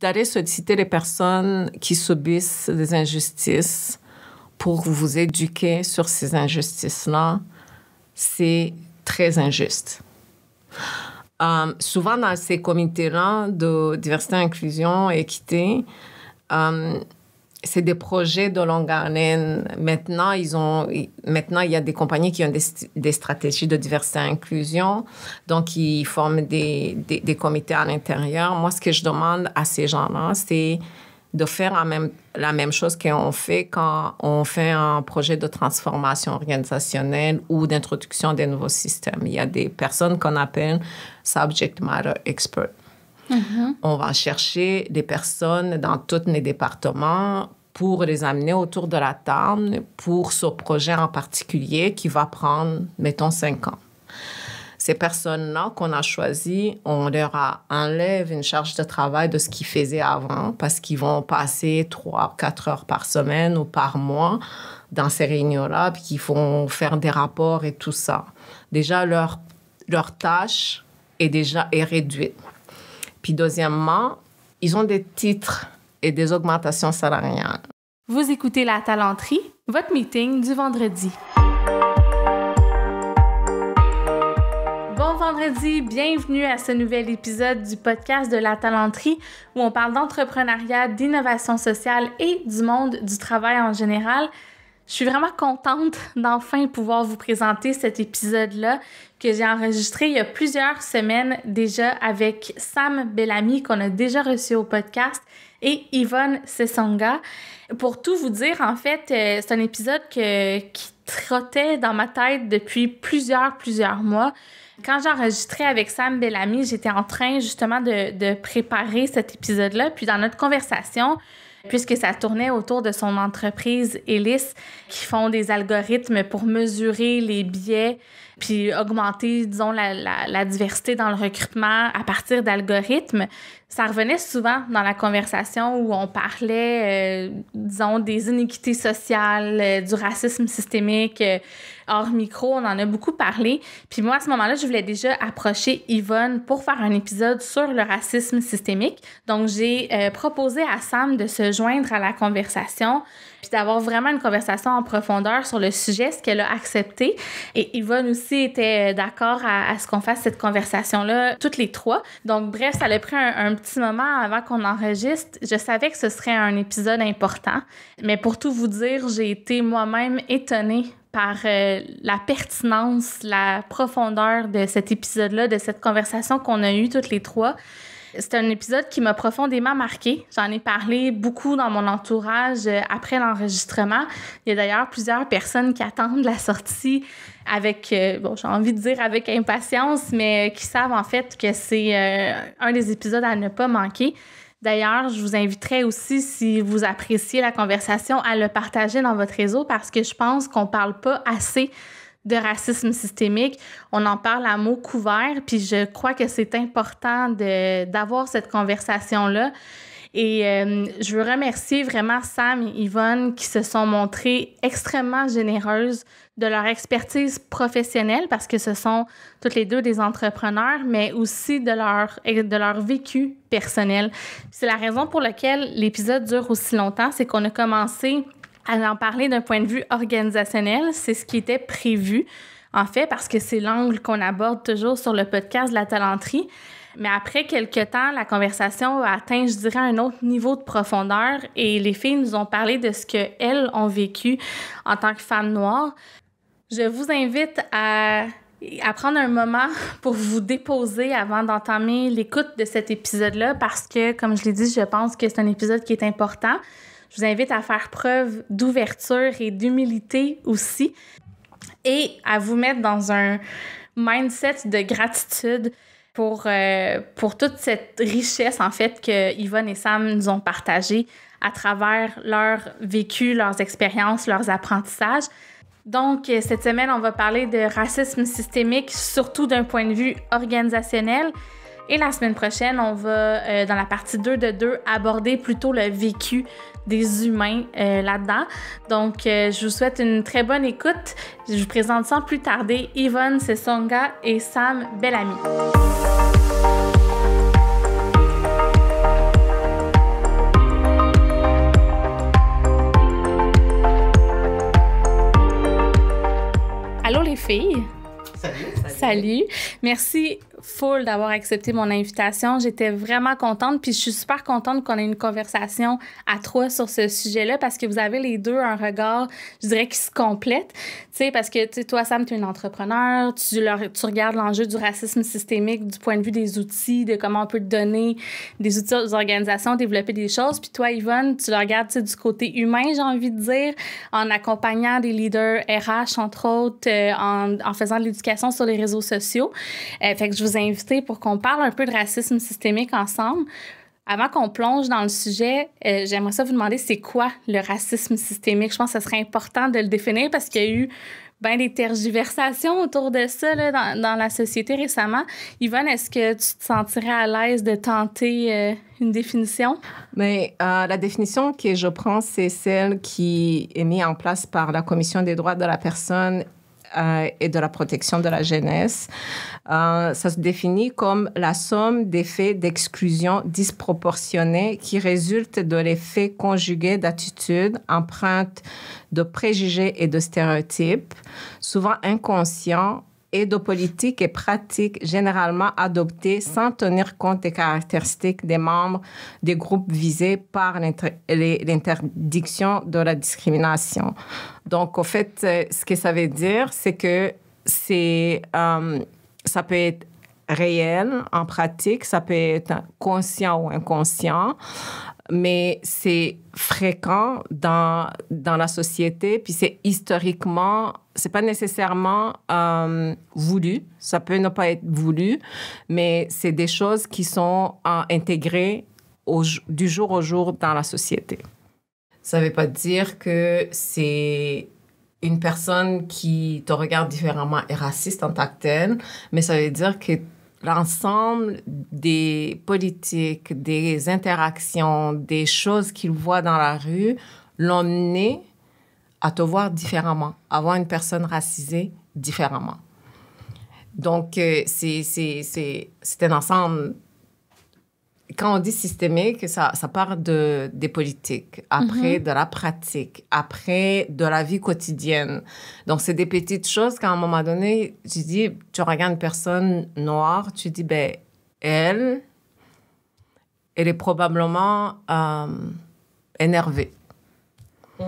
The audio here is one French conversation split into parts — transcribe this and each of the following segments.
D'aller solliciter les personnes qui subissent des injustices pour vous éduquer sur ces injustices-là, c'est très injuste. Euh, souvent dans ces comités-là de diversité, inclusion, équité, euh, c'est des projets de longue haleine. Maintenant, ils ont, maintenant, il y a des compagnies qui ont des, stratégies de diversité et inclusion. Donc, ils forment des, comités à l'intérieur. Moi, ce que je demande à ces gens-là, c'est de faire la même, la même chose qu'on fait quand on fait un projet de transformation organisationnelle ou d'introduction des nouveaux systèmes. Il y a des personnes qu'on appelle subject matter experts. Mm-hmm. On va chercher des personnes dans tous les départements pour les amener autour de la table pour ce projet en particulier qui va prendre, mettons, cinq ans. Ces personnes-là qu'on a choisies, on leur a enlève une charge de travail de ce qu'ils faisaient avant parce qu'ils vont passer trois, quatre heures par semaine ou par mois dans ces réunions-là, puis qu'ils vont faire des rapports et tout ça. Déjà, leur, tâche est déjà est réduite. Puis deuxièmement, ils ont des titres et des augmentations salariales. Vous écoutez La Talenterie, votre meeting du vendredi. Bon vendredi, bienvenue à ce nouvel épisode du podcast de La Talenterie où on parle d'entrepreneuriat, d'innovation sociale et du monde du travail en général. Je suis vraiment contente d'enfin pouvoir vous présenter cet épisode-là que j'ai enregistré il y a plusieurs semaines déjà avec Sam Bellamy qu'on a déjà reçu au podcast et Yvonne Sessonga. Pour tout vous dire, en fait, euh, c'est un épisode qui trottait dans ma tête depuis plusieurs, plusieurs mois. Quand j'ai enregistré avec Sam Bellamy, j'étais en train justement de préparer cet épisode-là. Puis dans notre conversation, puisque ça tournait autour de son entreprise ELIS qui font des algorithmes pour mesurer les biais, puis augmenter, disons, la, la diversité dans le recrutement à partir d'algorithmes ça revenait souvent dans la conversation où on parlait, euh, disons, des inéquités sociales, euh, du racisme systémique. Euh, hors micro, on en a beaucoup parlé. Puis moi, à ce moment-là, je voulais déjà approcher Yvonne pour faire un épisode sur le racisme systémique. Donc, j'ai proposé à Sam de se joindre à la conversation puis d'avoir vraiment une conversation en profondeur sur le sujet, ce qu'elle a accepté. Et Yvonne aussi était euh, d'accord à, ce qu'on fasse cette conversation-là, toutes les trois. Donc, bref, ça a pris un, petit moment avant qu'on enregistre. Je savais que ce serait un épisode important, mais pour tout vous dire, j'ai été moi-même étonnée par euh, la pertinence, la profondeur de cet épisode-là, de cette conversation qu'on a eue toutes les trois. C'est un épisode qui m'a profondément marqué. J'en ai parlé beaucoup dans mon entourage euh, après l'enregistrement. Il y a d'ailleurs plusieurs personnes qui attendent la sortie avec, euh, bon, j'ai envie de dire avec impatience, mais euh, qui savent en fait que c'est un des épisodes à ne pas manquer. D'ailleurs, je vous inviterai aussi, si vous appréciez la conversation, à le partager dans votre réseau parce que je pense qu'on ne parle pas assez de racisme systémique. On en parle à mots couverts, puis je crois que c'est important d'avoir cette conversation-là. Et euh, je veux remercier vraiment Sam et Yvonne qui se sont montrés extrêmement généreuses de leur expertise professionnelle parce que ce sont toutes les deux des entrepreneurs, mais aussi de leur, de leur vécu personnel. C'est la raison pour laquelle l'épisode dure aussi longtemps, c'est qu'on a commencé à en parler d'un point de vue organisationnel, c'est ce qui était prévu, en fait, parce que c'est l'angle qu'on aborde toujours sur le podcast de la talenterie. Mais après quelques temps, la conversation a atteint, je dirais, un autre niveau de profondeur et les filles nous ont parlé de ce qu'elles ont vécu en tant que femmes noires. Je vous invite à à prendre un moment pour vous déposer avant d'entamer l'écoute de cet épisode-là parce que, comme je l'ai dit, je pense que c'est un épisode qui est important. Je vous invite à faire preuve d'ouverture et d'humilité aussi et à vous mettre dans un mindset de gratitude pour, euh, pour toute cette richesse, en fait, que Yvonne et Sam nous ont partagée à travers leur vécu, leurs expériences, leurs apprentissages. Donc, euh, cette semaine, on va parler de racisme systémique, surtout d'un point de vue organisationnel. Et la semaine prochaine, on va, euh, dans la partie 2 de 2, aborder plutôt le vécu des humains euh, là-dedans. Donc, euh, je vous souhaite une très bonne écoute. Je vous présente sans plus tarder Yvonne Sessonga et Sam Bellamy. Allô les filles. Salut. Salut. Merci full d'avoir accepté mon invitation. J'étais vraiment contente, puis je suis super contente qu'on ait une conversation à trois sur ce sujet-là parce que vous avez les deux un regard, je dirais, qui se complète. Tu sais, parce que tu toi, Sam, tu es une entrepreneur, tu, leur, tu regardes l'enjeu du racisme systémique du point de vue des outils, de comment on peut donner des outils aux organisations, développer des choses. Puis toi, Yvonne, tu le regardes du côté humain, j'ai envie de dire, en accompagnant des leaders RH, entre autres, euh, en, en, faisant de l'éducation sur les réseaux sociaux. Euh, fait que je vous vous pour qu'on parle un peu de racisme systémique ensemble. Avant qu'on plonge dans le sujet, euh, j'aimerais ça vous demander c'est quoi le racisme systémique. Je pense que ce serait important de le définir parce qu'il y a eu bien des tergiversations autour de ça là, dans, la société récemment. Yvonne, est-ce que tu te sentirais à l'aise de tenter euh, une définition? Mais euh, la définition que je prends, c'est celle qui est mise en place par la Commission des droits de la personne euh, et de la protection de la jeunesse. Euh, ça se définit comme la somme d'effets d'exclusion disproportionnés qui résultent de l'effet conjugué d'attitudes, empreintes de préjugés et de stéréotypes, souvent inconscients et de politiques et pratiques généralement adoptées sans tenir compte des caractéristiques des membres des groupes visés par l'interdiction de la discrimination. Donc, au fait, euh, ce que ça veut dire, c'est que c'est, euh, ça peut être réel, en pratique, ça peut être conscient ou inconscient, mais c'est fréquent dans, dans la société, puis c'est historiquement, c'est pas nécessairement euh, voulu, ça peut ne pas être voulu, mais c'est des choses qui sont euh, intégrées au, du jour au jour dans la société. Ça ne veut pas dire que c'est une personne qui te regarde différemment est raciste en tant que telle, mais ça veut dire que l'ensemble des politiques, des interactions, des choses qu'il voit dans la rue l'ont mené à te voir différemment, à voir une personne racisée différemment. Donc, euh, c'est un ensemble quand on dit systémique, ça, ça part de, des politiques, après mhm. de la pratique, après de la vie quotidienne. Donc, c'est des petites choses qu'à un moment donné, tu dis, tu regardes une personne noire, tu dis, ben, elle, elle est probablement euh, énervée. Mm.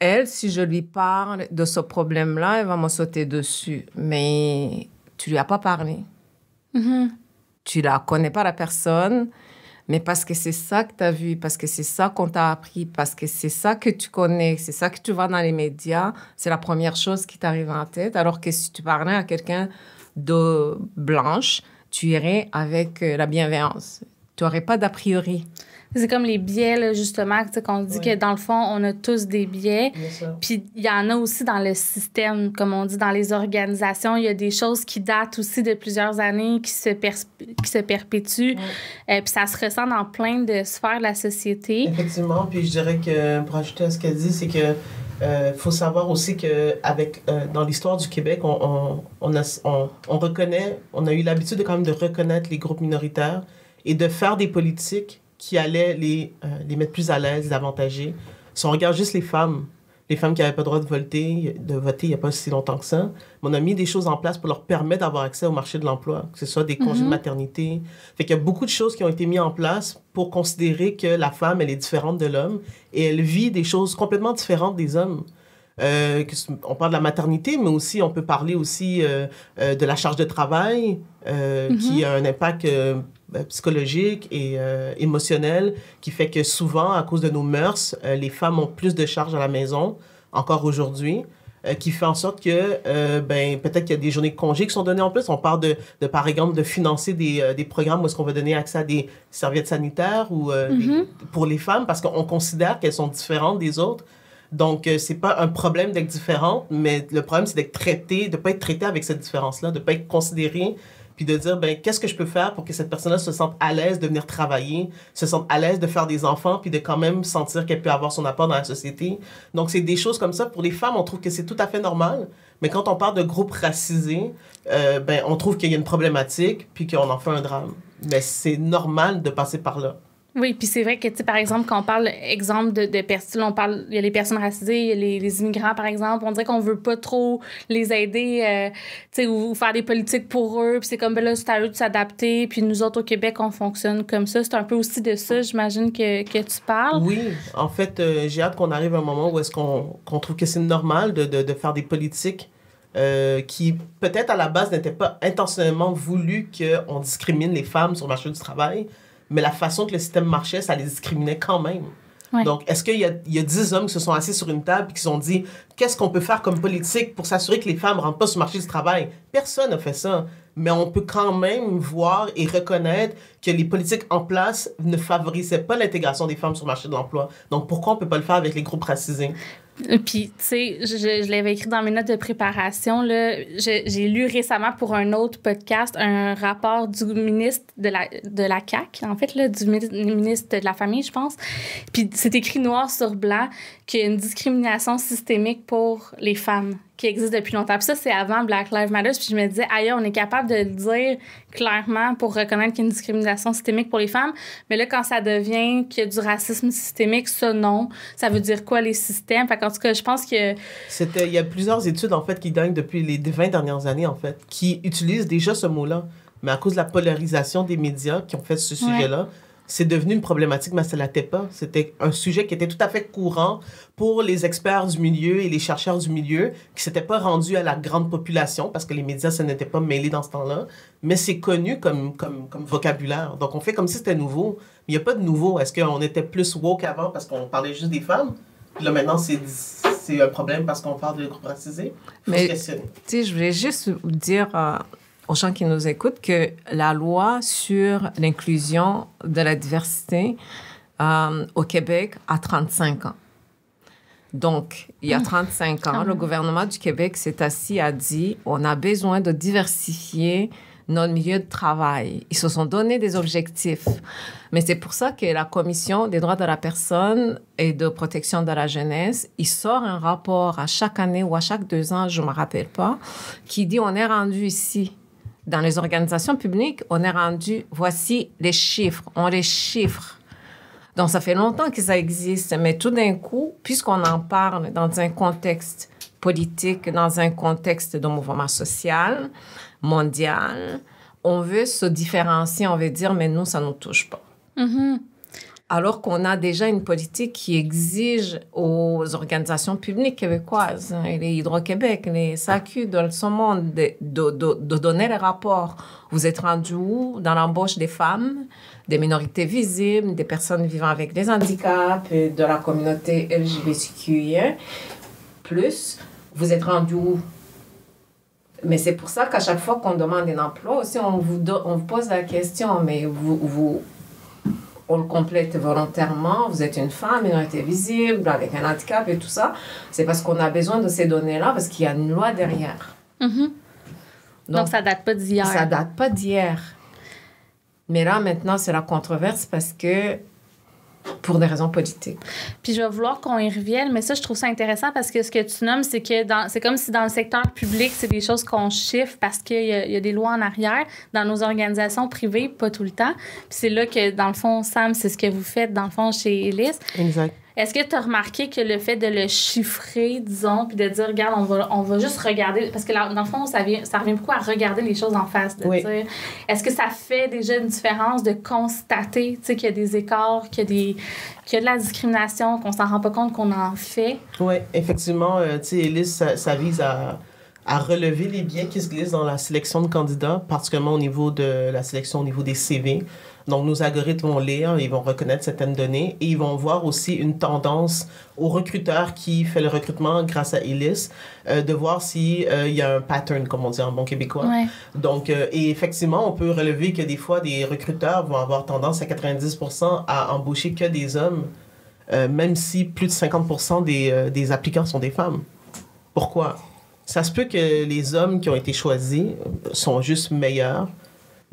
Elle, si je lui parle de ce problème-là, elle va me sauter dessus. Mais tu lui as pas parlé. Mm-hmm. tu la connais pas la personne, mais parce que c'est ça que tu as vu, parce que c'est ça qu'on t'a appris, parce que c'est ça que tu connais, c'est ça que tu vois dans les médias, c'est la première chose qui t'arrive en tête. Alors que si tu parlais à quelqu'un de blanche, tu irais avec euh, la bienveillance. Tu n'aurais pas d'a priori. C'est comme les biais, là, justement, qu'on dit que dans le fond, on a tous des biais. Puis il y en a aussi dans le système, comme on dit, dans les organisations. Il y a des choses qui datent aussi de plusieurs années, qui se, qui se perpétuent. et euh, puis ça se ressent dans plein de sphères de la société. Effectivement. Puis je dirais que, pour ajouter à ce qu'elle dit, c'est que euh, faut savoir aussi que avec, euh, dans l'histoire du Québec, on, on, on, on, reconnaît, on a eu l'habitude quand même de reconnaître les groupes minoritaires et de faire des politiques qui allait les, euh, les mettre plus à l'aise, les avantager. Si on regarde juste les femmes, les femmes qui n'avaient pas le droit de voter, de voter il n'y a pas si longtemps que ça, on a mis des choses en place pour leur permettre d'avoir accès au marché de l'emploi, que ce soit des congés de mhm. maternité. Fait qu'il y a beaucoup de choses qui ont été mises en place pour considérer que la femme, elle est différente de l'homme et elle vit des choses complètement différentes des hommes. Euh, on parle de la maternité, mais aussi on peut parler aussi euh, de la charge de travail qui mhm. a un impact euh, psychologique et euh, émotionnel qui fait que souvent, à cause de nos mœurs, euh, les femmes ont plus de charges à la maison, encore aujourd'hui, qui fait en sorte que ben, peut-être qu'il y a des journées de congés qui sont données en plus. On parle de, par exemple, de financer des, programmes où est-ce qu'on va donner accès à des serviettes sanitaires ou mm-hmm. pour les femmes parce qu'on considère qu'elles sont différentes des autres. Donc, ce n'est pas un problème d'être différente, mais le problème, c'est d'être traité, de pas être traité avec cette différence-là, de pas être considéré puis de dire, ben, qu'est-ce que je peux faire pour que cette personne-là se sente à l'aise de venir travailler, se sente à l'aise de faire des enfants, puis de quand même sentir qu'elle peut avoir son apport dans la société. Donc, c'est des choses comme ça. Pour les femmes, on trouve que c'est tout à fait normal, mais quand on parle de groupes racisés, euh, ben, on trouve qu'il y a une problématique, puis qu'on en fait un drame. Mais c'est normal de passer par là. Oui, puis c'est vrai que, par exemple, quand on parle, exemple de, de personnes, on parle, il y a les personnes racisées, il y a les, immigrants, par exemple, on dirait qu'on veut pas trop les aider, euh, ou, faire des politiques pour eux, puis c'est comme, ben là, c'est à eux de s'adapter, puis nous autres, au Québec, on fonctionne comme ça. C'est un peu aussi de ça, j'imagine, que, tu parles. Oui, en fait, euh, j'ai hâte qu'on arrive à un moment où est-ce qu'on trouve que c'est normal de, de, faire des politiques euh, qui peut-être à la base n'étaient pas intentionnellement voulu qu'on discrimine les femmes sur le marché du travail, mais la façon que le système marchait, ça les discriminait quand même. Donc, est-ce qu'il y, y, a 10 hommes qui se sont assis sur une table et qui se sont dit qu'est-ce qu'on peut faire comme politique pour s'assurer que les femmes ne rentrent pas sur le marché du travail Personne n'a fait ça. Mais on peut quand même voir et reconnaître que les politiques en place ne favorisaient pas l'intégration des femmes sur le marché de l'emploi. Donc, pourquoi on ne peut pas le faire avec les groupes racisés euh, puis, tu sais, je, l'avais écrit dans mes notes de préparation. J'ai lu récemment pour un autre podcast un rapport du ministre de la, de la CAQ, en fait, là, du ministre de la Famille, je pense. Puis, c'est écrit noir sur blanc qu'il y a une discrimination systémique pour les femmes qui existe depuis longtemps. Puis ça, c'est avant Black Lives Matter. Puis je me disais, ailleurs, on est capable de le dire clairement pour reconnaître qu'il y a une discrimination systémique pour les femmes. Mais là, quand ça devient qu'il y a du racisme systémique, ça, non. Ça veut dire quoi, les systèmes? Fait en tout cas, je pense que... C'était, il y a plusieurs études, en fait, qui gagnent depuis les 20 dernières années, en fait, qui utilisent déjà ce mot-là. Mais à cause de la polarisation des médias qui ont fait ce sujet-là, c'est devenu une problématique, mais ça l'était pas. C'était un sujet qui était tout à fait courant pour les experts du milieu et les chercheurs du milieu, qui s'étaient pas rendus à la grande population parce que les médias ça n'était pas mêlé dans ce temps-là. Mais c'est connu comme, comme, comme vocabulaire. Donc on fait comme si c'était nouveau. Mais il n'y a pas de nouveau. Est-ce qu'on était plus woke avant parce qu'on parlait juste des femmes? là, maintenant, c'est un problème parce qu'on parle de groupes racisés. Mais, tu je voulais juste vous dire, euh, aux gens qui nous écoutent que la loi sur l'inclusion de la diversité euh, au Québec a 35 ans. Donc, il y a 35 ah. ans, ah. le gouvernement du Québec s'est assis a dit on a besoin de diversifier nos milieu de travail. Ils se sont donné des objectifs. Mais c'est pour ça que la Commission des droits de la personne et de protection de la jeunesse, il sort un rapport à chaque année ou à chaque deux ans, je ne me rappelle pas, qui dit on est rendu ici dans les organisations publiques, on est rendu, voici les chiffres, on les chiffre. Donc, ça fait longtemps que ça existe, mais tout d'un coup, puisqu'on en parle dans un contexte politique, dans un contexte de mouvement social, mondial, on veut se différencier, on veut dire, mais nous, ça ne nous touche pas. Mm-hmm alors qu'on a déjà une politique qui exige aux organisations publiques québécoises, hein, les Hydro-Québec, les SAQ, dans le monde, de, donner les rapports. Vous êtes rendu où dans l'embauche des femmes, des minorités visibles, des personnes vivant avec des handicaps, euh, de la communauté LGBTQIA, plus vous êtes rendu où mais c'est pour ça qu'à chaque fois qu'on demande un emploi aussi, on vous, on vous pose la question, mais vous, vous, le complète volontairement, vous êtes une femme, minorité visible, avec un handicap et tout ça, c'est parce qu'on a besoin de ces données-là, parce qu'il y a une loi derrière. Mm-hmm. Donc, Donc, ça date pas d'hier. Ça date pas d'hier. Mais là, maintenant, c'est la controverse parce que pour des raisons politiques. Puis je vais vouloir qu'on y revienne, mais ça, je trouve ça intéressant parce que ce que tu nommes, c'est que c'est comme si dans le secteur public, c'est des choses qu'on chiffre parce qu'il y, a, y a des lois en arrière. Dans nos organisations privées, pas tout le temps. Puis c'est là que, dans le fond, Sam, c'est ce que vous faites, dans le fond, chez Elise. Exact. Est-ce que tu as remarqué que le fait de le chiffrer, disons, puis de dire, regarde, on va, on va juste regarder, parce que là, dans le fond, ça, vient, ça revient beaucoup à regarder les choses en face. De est-ce que ça fait déjà une différence de constater qu'il y a des écarts, qu'il y, a des, qu'il y a de la discrimination, qu'on s'en rend pas compte qu'on en fait? Oui, effectivement, euh, tu sais, Elise, ça, vise à, à relever les biais qui se glissent dans la sélection de candidats, particulièrement au niveau de la sélection, au niveau des CV. Donc, nos algorithmes vont lire, ils vont reconnaître certaines données et ils vont voir aussi une tendance aux recruteurs qui fait le recrutement grâce à ELIS euh, de voir s'il euh, il y a un pattern, comme on dit en bon québécois. Donc, euh, et effectivement, on peut relever que des fois, des recruteurs vont avoir tendance à 90% à embaucher que des hommes, même si plus de 50% des, des applicants sont des femmes. Pourquoi? Ça se peut que les hommes qui ont été choisis sont juste meilleurs,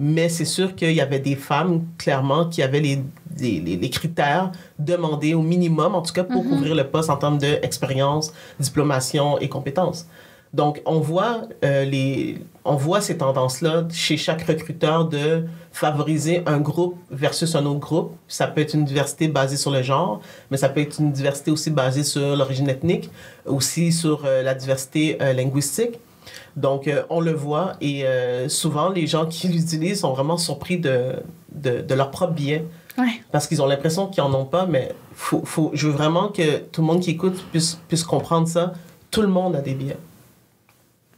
mais c'est sûr qu'il y avait des femmes, clairement, qui avaient les, critères demandés au minimum, en tout cas pour mhm. couvrir le poste en termes d'expérience, diplomation et compétences. Donc, on voit, euh, les, on voit ces tendances-là chez chaque recruteur de favoriser un groupe versus un autre groupe. Ça peut être une diversité basée sur le genre, mais ça peut être une diversité aussi basée sur l'origine ethnique, aussi sur euh, la diversité euh, linguistique. Donc, euh, on le voit et euh, souvent, les gens qui l'utilisent sont vraiment surpris de, de, leur propre biais Parce qu'ils ont l'impression qu'ils n'en ont pas, mais je veux vraiment que tout le monde qui écoute puisse, comprendre ça. Tout le monde a des biais.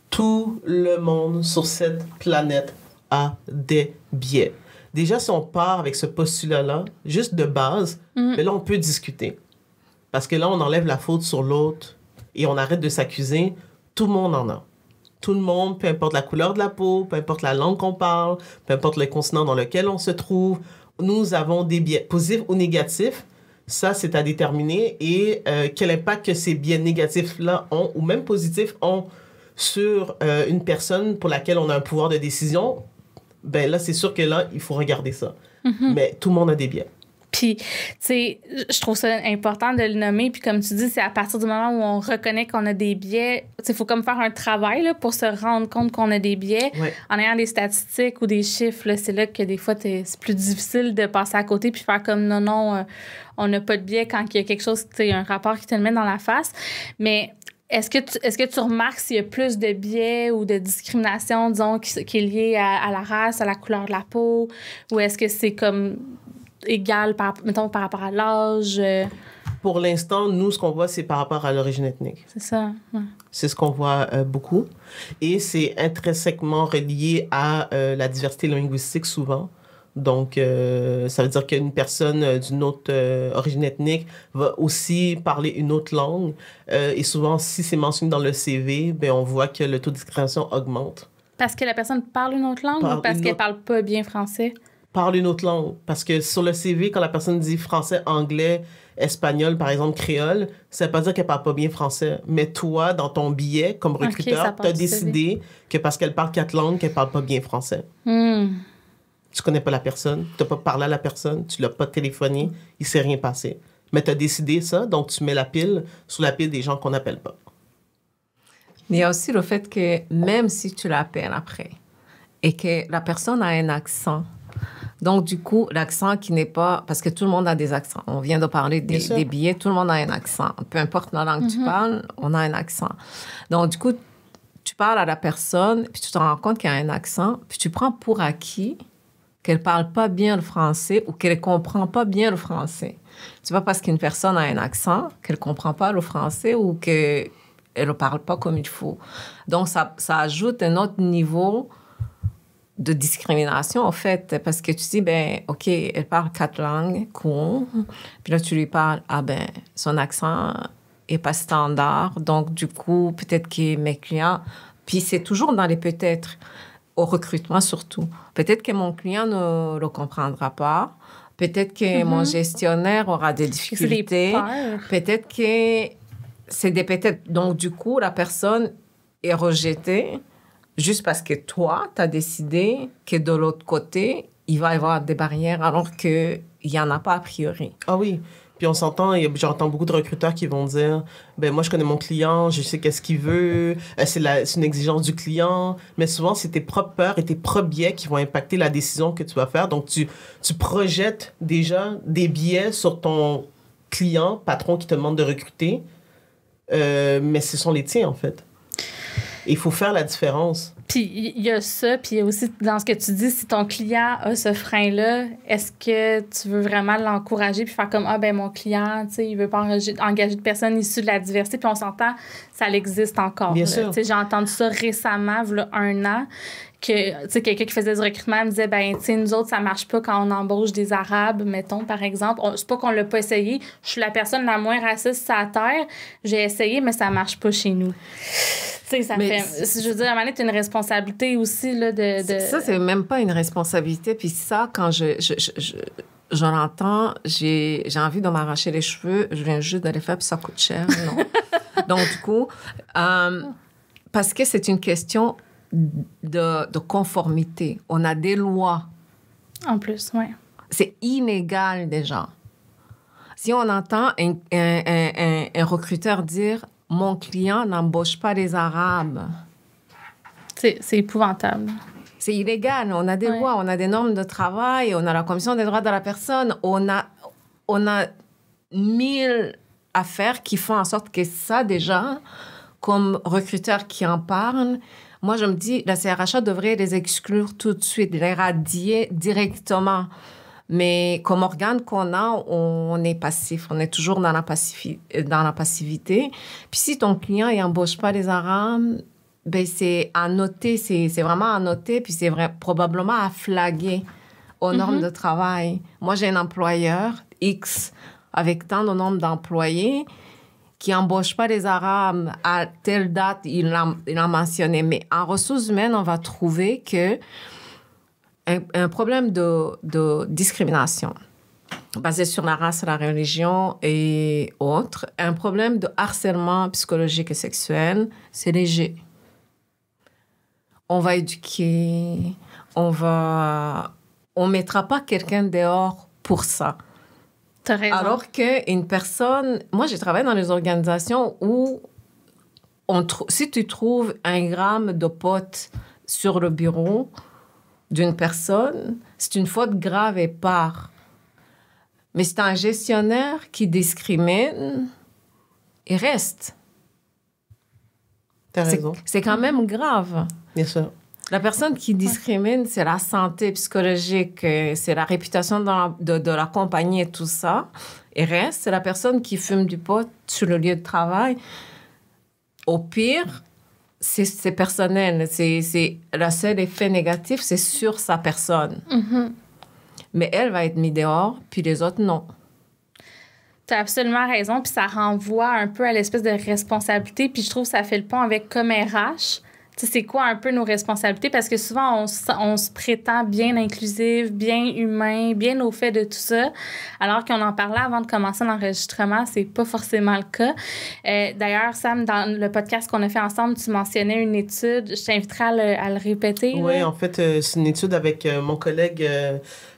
Tout le monde sur cette planète a des biais. Déjà, si on part avec ce postulat-là, juste de base, mhm. mais là, on peut discuter. Parce que là, on enlève la faute sur l'autre et on arrête de s'accuser. Tout le monde en a tout le monde, peu importe la couleur de la peau, peu importe la langue qu'on parle, peu importe le continent dans lequel on se trouve, nous avons des biais positifs ou négatifs. Ça, c'est à déterminer. Et euh, quel impact que ces biais négatifs-là ont, ou même positifs, ont sur euh, une personne pour laquelle on a un pouvoir de décision, ben là, c'est sûr que là, il faut regarder ça. Mm-hmm. Mais tout le monde a des biais. Puis, tu sais, je trouve ça important de le nommer. Puis, comme tu dis, c'est à partir du moment où on reconnaît qu'on a des biais, il faut comme faire un travail là, pour se rendre compte qu'on a des biais. En ayant des statistiques ou des chiffres, c'est là que des fois, es, c'est plus difficile de passer à côté puis faire comme non, non, euh, on n'a pas de biais quand il y a quelque chose, tu un rapport qui te le met dans la face. Mais est-ce que, tu, est-ce que tu remarques s'il y a plus de biais ou de discrimination, disons, qui, qui est liée à, la race, à la couleur de la peau, ou est-ce que c'est comme égale, par, mettons, par rapport à l'âge? Euh. Pour l'instant, nous, ce qu'on voit, c'est par rapport à l'origine ethnique. C'est ça. C'est ce qu'on voit euh, beaucoup. Et c'est intrinsèquement relié à euh, la diversité linguistique souvent. Donc, ça veut dire qu'une personne d'une autre origine ethnique va aussi parler une autre langue. et souvent, si c'est mentionné dans le CV, ben on voit que le taux de discrimination augmente. Parce que la personne parle une autre langue ou parce qu'elle parle pas bien français? parle une autre langue. Parce que sur le CV, quand la personne dit français, anglais, espagnol, par exemple, créole, ça veut pas dire qu'elle parle pas bien français. Mais toi, dans ton billet, comme recruteur, tu as décidé que parce qu'elle parle quatre langues, qu'elle parle pas bien français. Tu hmm. Tu connais pas la personne, tu n'as pas parlé à la personne, tu l'as pas téléphoné, il s'est rien passé. Mais tu as décidé ça, donc tu mets la pile sous la pile des gens qu'on n'appelle pas. Mais il y a aussi le fait que même si tu l'appelles après et que la personne a un accent, donc, du coup, l'accent qui n'est pas... Parce que tout le monde a des accents. On vient de parler des, billets, tout le monde a un accent. Peu importe la langue tu mhm. parles, on a un accent. Donc, du coup, tu parles à la personne, puis tu te rends compte qu'il a un accent, puis tu prends pour acquis qu'elle parle pas bien le français ou qu'elle comprend pas bien le français. C'est pas parce qu'une personne a un accent qu'elle comprend pas le français ou qu'elle ne parle pas comme il faut. Donc, ça ajoute un autre niveau de discrimination, en fait, parce que tu dis, ben, OK, elle parle quatre langues, con Puis là, tu lui parles, ah ben, son accent est pas standard. Donc, du coup, peut-être que mes clients... Puis c'est toujours dans les peut-être, au recrutement surtout. Peut-être que mon client ne le comprendra pas. Peut-être que mm-hmm. mon gestionnaire aura des difficultés. Peut-être que c'est des peut-être. Donc, du coup, la personne est rejetée juste parce que toi, tu as décidé que de l'autre côté, il va y avoir des barrières alors qu'il n'y en a pas a priori. Ah oui. Puis on s'entend, j'entends beaucoup de recruteurs qui vont dire ben moi je connais mon client, je sais qu'est-ce qu'il veut, euh, c'est une exigence du client, mais souvent c'est tes propres peurs et tes propres biais qui vont impacter la décision que tu vas faire. Donc tu tu projettes déjà des biais sur ton client, patron qui te demande de recruter, euh, mais ce sont les tiens en fait. Il faut faire la différence. Puis il y a ça, puis il y a aussi dans ce que tu dis, si ton client a ce frein-là, est-ce que tu veux vraiment l'encourager puis faire comme Ah, ben mon client, tu sais, il veut pas engager, de personnes issues de la diversité, puis on s'entend, ça l'existe encore. Bien sûr. J'ai entendu ça récemment, a un an que tu sais quelqu'un qui faisait du recrutement me disait ben tu sais nous autres ça marche pas quand on embauche des arabes mettons par exemple c'est pas qu'on l'a pas essayé je suis la personne la moins raciste à terre j'ai essayé mais ça marche pas chez nous tu sais ça fait je veux dire à un moment une responsabilité responsabilité aussi. de, Ça, c'est même pas une responsabilité. Puis ça, quand je, je, l'entends, j'ai, envie de m'arracher les cheveux, je viens juste de les faire, puis ça coûte cher, non? Donc, du coup, euh, parce que c'est une question de, de, conformité. On a des lois. En plus, oui. C'est inégal des gens Si on entend un, un, un recruteur dire Mon client n'embauche pas les Arabes c'est épouvantable. C'est illégal. On a des lois, on a des normes de travail, on a la Commission des droits de la personne, on a, on a mille affaires qui font en sorte que ça, déjà, comme recruteur qui en parle, moi, je me dis, la CRHA devrait les exclure tout de suite, les radier directement. Mais comme organe qu'on a, on est passif, on est toujours dans la, dans la passivité. Puis si ton client n'embauche pas les arames, ben c'est à noter, c'est vraiment à noter, puis c'est probablement à flaguer aux mm-hmm. normes de travail. Moi, j'ai un employeur X avec tant de nombre d'employés qui embauche pas des Arabes à telle date, il l'a mentionné. Mais en ressources humaines, on va trouver que un, problème de, de discrimination basé sur la race, la religion et autres. Un problème de harcèlement psychologique et sexuel, c'est léger on va éduquer, on va, on mettra pas quelqu'un dehors pour ça. Alors qu'une personne, moi j'ai travaillé dans des organisations où si tu trouves un gramme de potes sur le bureau d'une personne, c'est une faute grave et part. Mais c'est un gestionnaire qui discrimine, et reste. C'est quand même grave. Bien sûr. La personne qui discrimine, c'est la santé psychologique, euh, c'est la réputation de, de, la compagnie et tout ça. Et reste, c'est la personne qui fume du pot sur le lieu de travail. Au pire, c'est personnel. C'est la seule effet négatif, c'est sur sa personne. Mm-hmm. Mais elle va être mise dehors, puis les autres, non. Tu as absolument raison, puis ça renvoie un peu à l'espèce de responsabilité, puis je trouve que ça fait le pont avec comme RH c'est quoi un peu nos responsabilités? Parce que souvent, on, se prétend bien inclusif, bien humain, bien au fait de tout ça, alors qu'on en parlait avant de commencer l'enregistrement, c'est pas forcément le cas. Euh, d'ailleurs, Sam, dans le podcast qu'on a fait ensemble, tu mentionnais une étude, je t'inviterai à, le, répéter. Oui, en fait, euh, c'est une étude avec euh, mon collègue...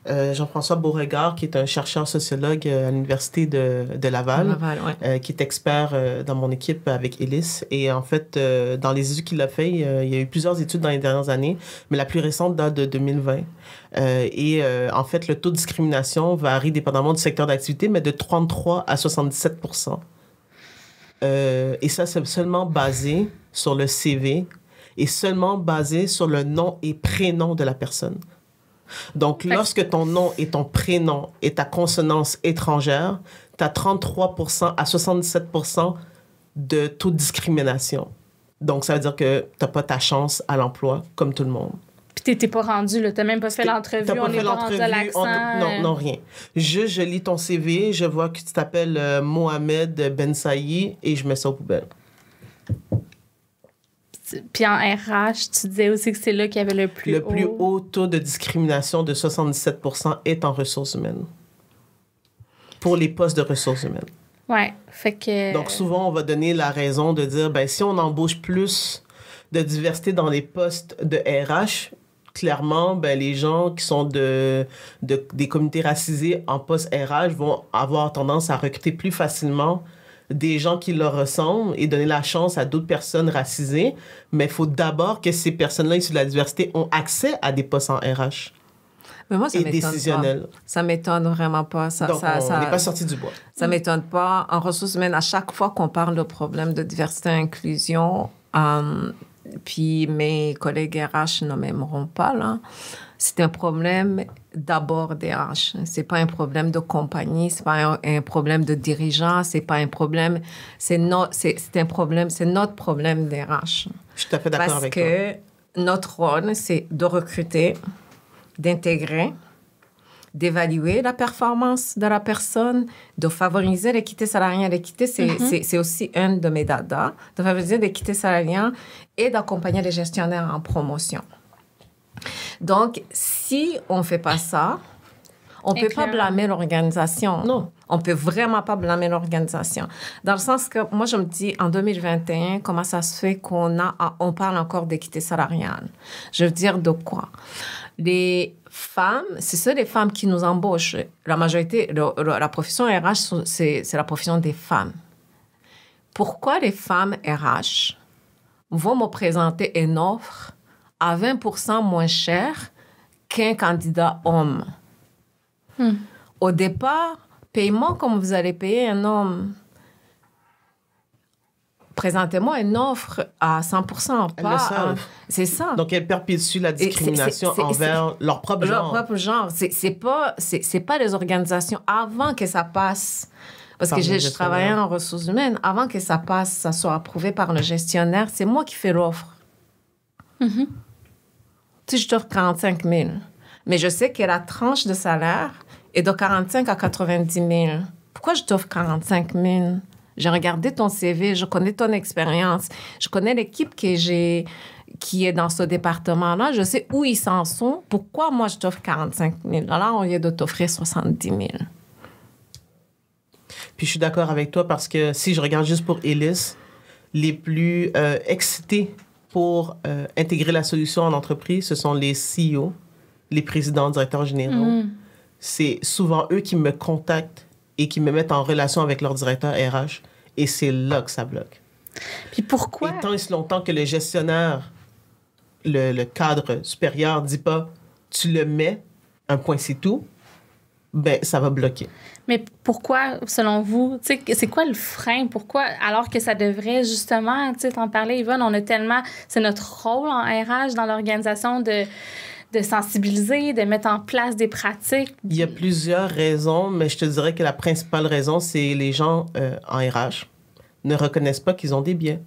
Euh, Jean-François Beauregard, qui est un chercheur sociologue euh, à l'Université de, Laval, euh, qui est expert dans mon équipe avec Élise. Et en fait, dans les études qu'il a fait, il y a eu plusieurs études dans les dernières années, mais la plus récente date de 2020. et en fait, le taux de discrimination varie dépendamment du secteur d'activité, mais de 33 à 77 Et ça, c'est seulement basé sur le CV et seulement basé sur le nom et prénom de la personne. Donc, lorsque ton nom et ton prénom et ta consonance étrangère, tu as 33 à 67 de taux de discrimination. Donc, ça veut dire que tu n'as pas ta chance à l'emploi comme tout le monde. Puis n'étais pas rendu, tu n'as même pas fait l'entrevue, on n'est rendu à l'accent. Non, euh. non, rien. Je, je lis ton CV, je vois que tu t'appelles euh, Mohamed Ben Saï et je mets ça aux poubelles. Puis en RH, tu disais aussi que c'est là qu'il y avait le plus le haut. Le plus haut taux de discrimination de 77 est en ressources humaines. Pour les postes de ressources humaines. Ouais, fait que. Donc souvent, on va donner la raison de dire ben, si on embauche plus de diversité dans les postes de RH, clairement, ben, les gens qui sont de, de, des communautés racisées en poste RH vont avoir tendance à recruter plus facilement des gens qui leur ressemblent et donner la chance à d'autres personnes racisées. Mais il faut d'abord que ces personnes-là issues de la diversité ont accès à des postes en RH. Mais moi, ça et décisionnel. Pas. Ça m'étonne vraiment pas. Ça, on n'est pas sorti du bois. Ça m'étonne pas. En ressources humaines, à chaque fois qu'on parle de problème de diversité et inclusion, euh, puis mes collègues RH ne m'aimeront pas, là, c'est un problème d'abord des ce C'est pas un problème de compagnie, c'est pas un, problème de dirigeant, c'est pas un problème, c'est c'est un problème, c'est notre problème des RH. Je suis tout à fait d'accord avec toi. Parce que notre rôle, c'est de recruter, d'intégrer, d'évaluer la performance de la personne, de favoriser l'équité salariale. L'équité, c'est mm-hmm. aussi un de mes dadas, de favoriser l'équité salariale et d'accompagner les gestionnaires en promotion. Donc, si on ne fait pas ça, on ne peut pas blâmer l'organisation. Non. On peut vraiment pas blâmer l'organisation. Dans le sens que moi, je me dis, en 2021, comment ça se fait qu'on a, ah, on parle encore d'équité salariale? Je veux dire, de quoi? Les femmes, c'est ça les femmes qui nous embauchent. La majorité, la profession RH, c'est la profession des femmes. Pourquoi les femmes RH vont me présenter une offre à 20 moins cher qu'un candidat homme. Hmm. Au départ, paiement comme vous allez payer un homme. Présentez-moi une offre à 100%, C'est ça. Donc, elles perpétuent la discrimination envers leur propre genre. Leur propre genre. C'est pas, c'est pas les organisations. Avant que ça passe, parce que je, je travaillais en ressources humaines, avant que ça passe, ça soit approuvé par le gestionnaire, c'est moi qui fais l'offre. Mm-hmm. Tu je t'offre 45 000. Mais je sais que la tranche de salaire est de 45 à 90 000. Pourquoi je t'offre 45 000? J'ai regardé ton CV, je connais ton expérience, je connais l'équipe que j'ai qui est dans ce département-là, je sais où ils s'en sont. Pourquoi moi je t'offre 45 000 Alors, au lieu de t'offrir 70 000? Puis je suis d'accord avec toi parce que si je regarde juste pour Ellis, les plus euh, excités pour euh, intégrer la solution en entreprise, ce sont les CEO, les présidents, directeurs généraux. Mm. C'est souvent eux qui me contactent et qui me mettent en relation avec leur directeur RH. Et c'est là que ça bloque. Puis pourquoi? Et tant et si longtemps que le gestionnaire, le, le cadre supérieur, dit pas tu le mets, un point c'est tout, ben ça va bloquer. Mais pourquoi, selon vous, c'est quoi le frein? Pourquoi, alors que ça devrait justement, tu t'en parler, Yvonne, on a tellement, c'est notre rôle en RH dans l'organisation de, de sensibiliser, de mettre en place des pratiques. Il y a plusieurs raisons, mais je te dirais que la principale raison, c'est les gens euh, en RH ne reconnaissent pas qu'ils ont des biais.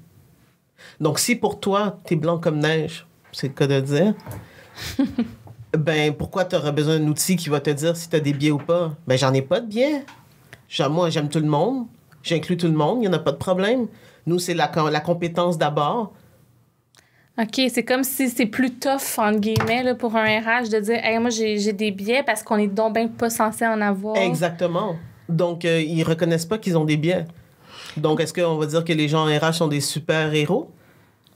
Donc, si pour toi, tu es blanc comme neige, c'est le de dire, ben pourquoi tu aurais besoin d'un outil qui va te dire si tu as des biais ou pas? Ben j'en ai pas de biais. Moi, j'aime tout le monde. J'inclus tout le monde. Il n'y en a pas de problème. Nous, c'est la, la compétence d'abord. OK, c'est comme si c'est plus tough, entre guillemets, pour un RH de dire hey, moi, j'ai des biais parce qu'on est donc bien pas censé en avoir. Exactement. Donc, euh, ils reconnaissent pas qu'ils ont des biais. Donc, est-ce qu'on va dire que les gens en RH sont des super-héros?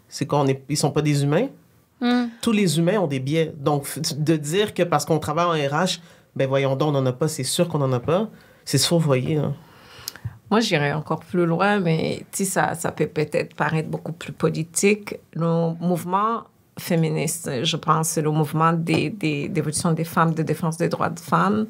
C'est qu'on est, ils sont pas des humains? Hmm. Tous les humains ont des biais. Donc, de dire que parce qu'on travaille en RH, ben voyons donc, on n'en a pas, c'est sûr qu'on n'en a pas, c'est survoyé. voyez. Hein. Moi, j'irais encore plus loin, mais ça, ça peut peut-être paraître beaucoup plus politique. Le mouvement féministe, je pense, c'est le mouvement d'évolution des, des, des, femmes, de défense des droits de femmes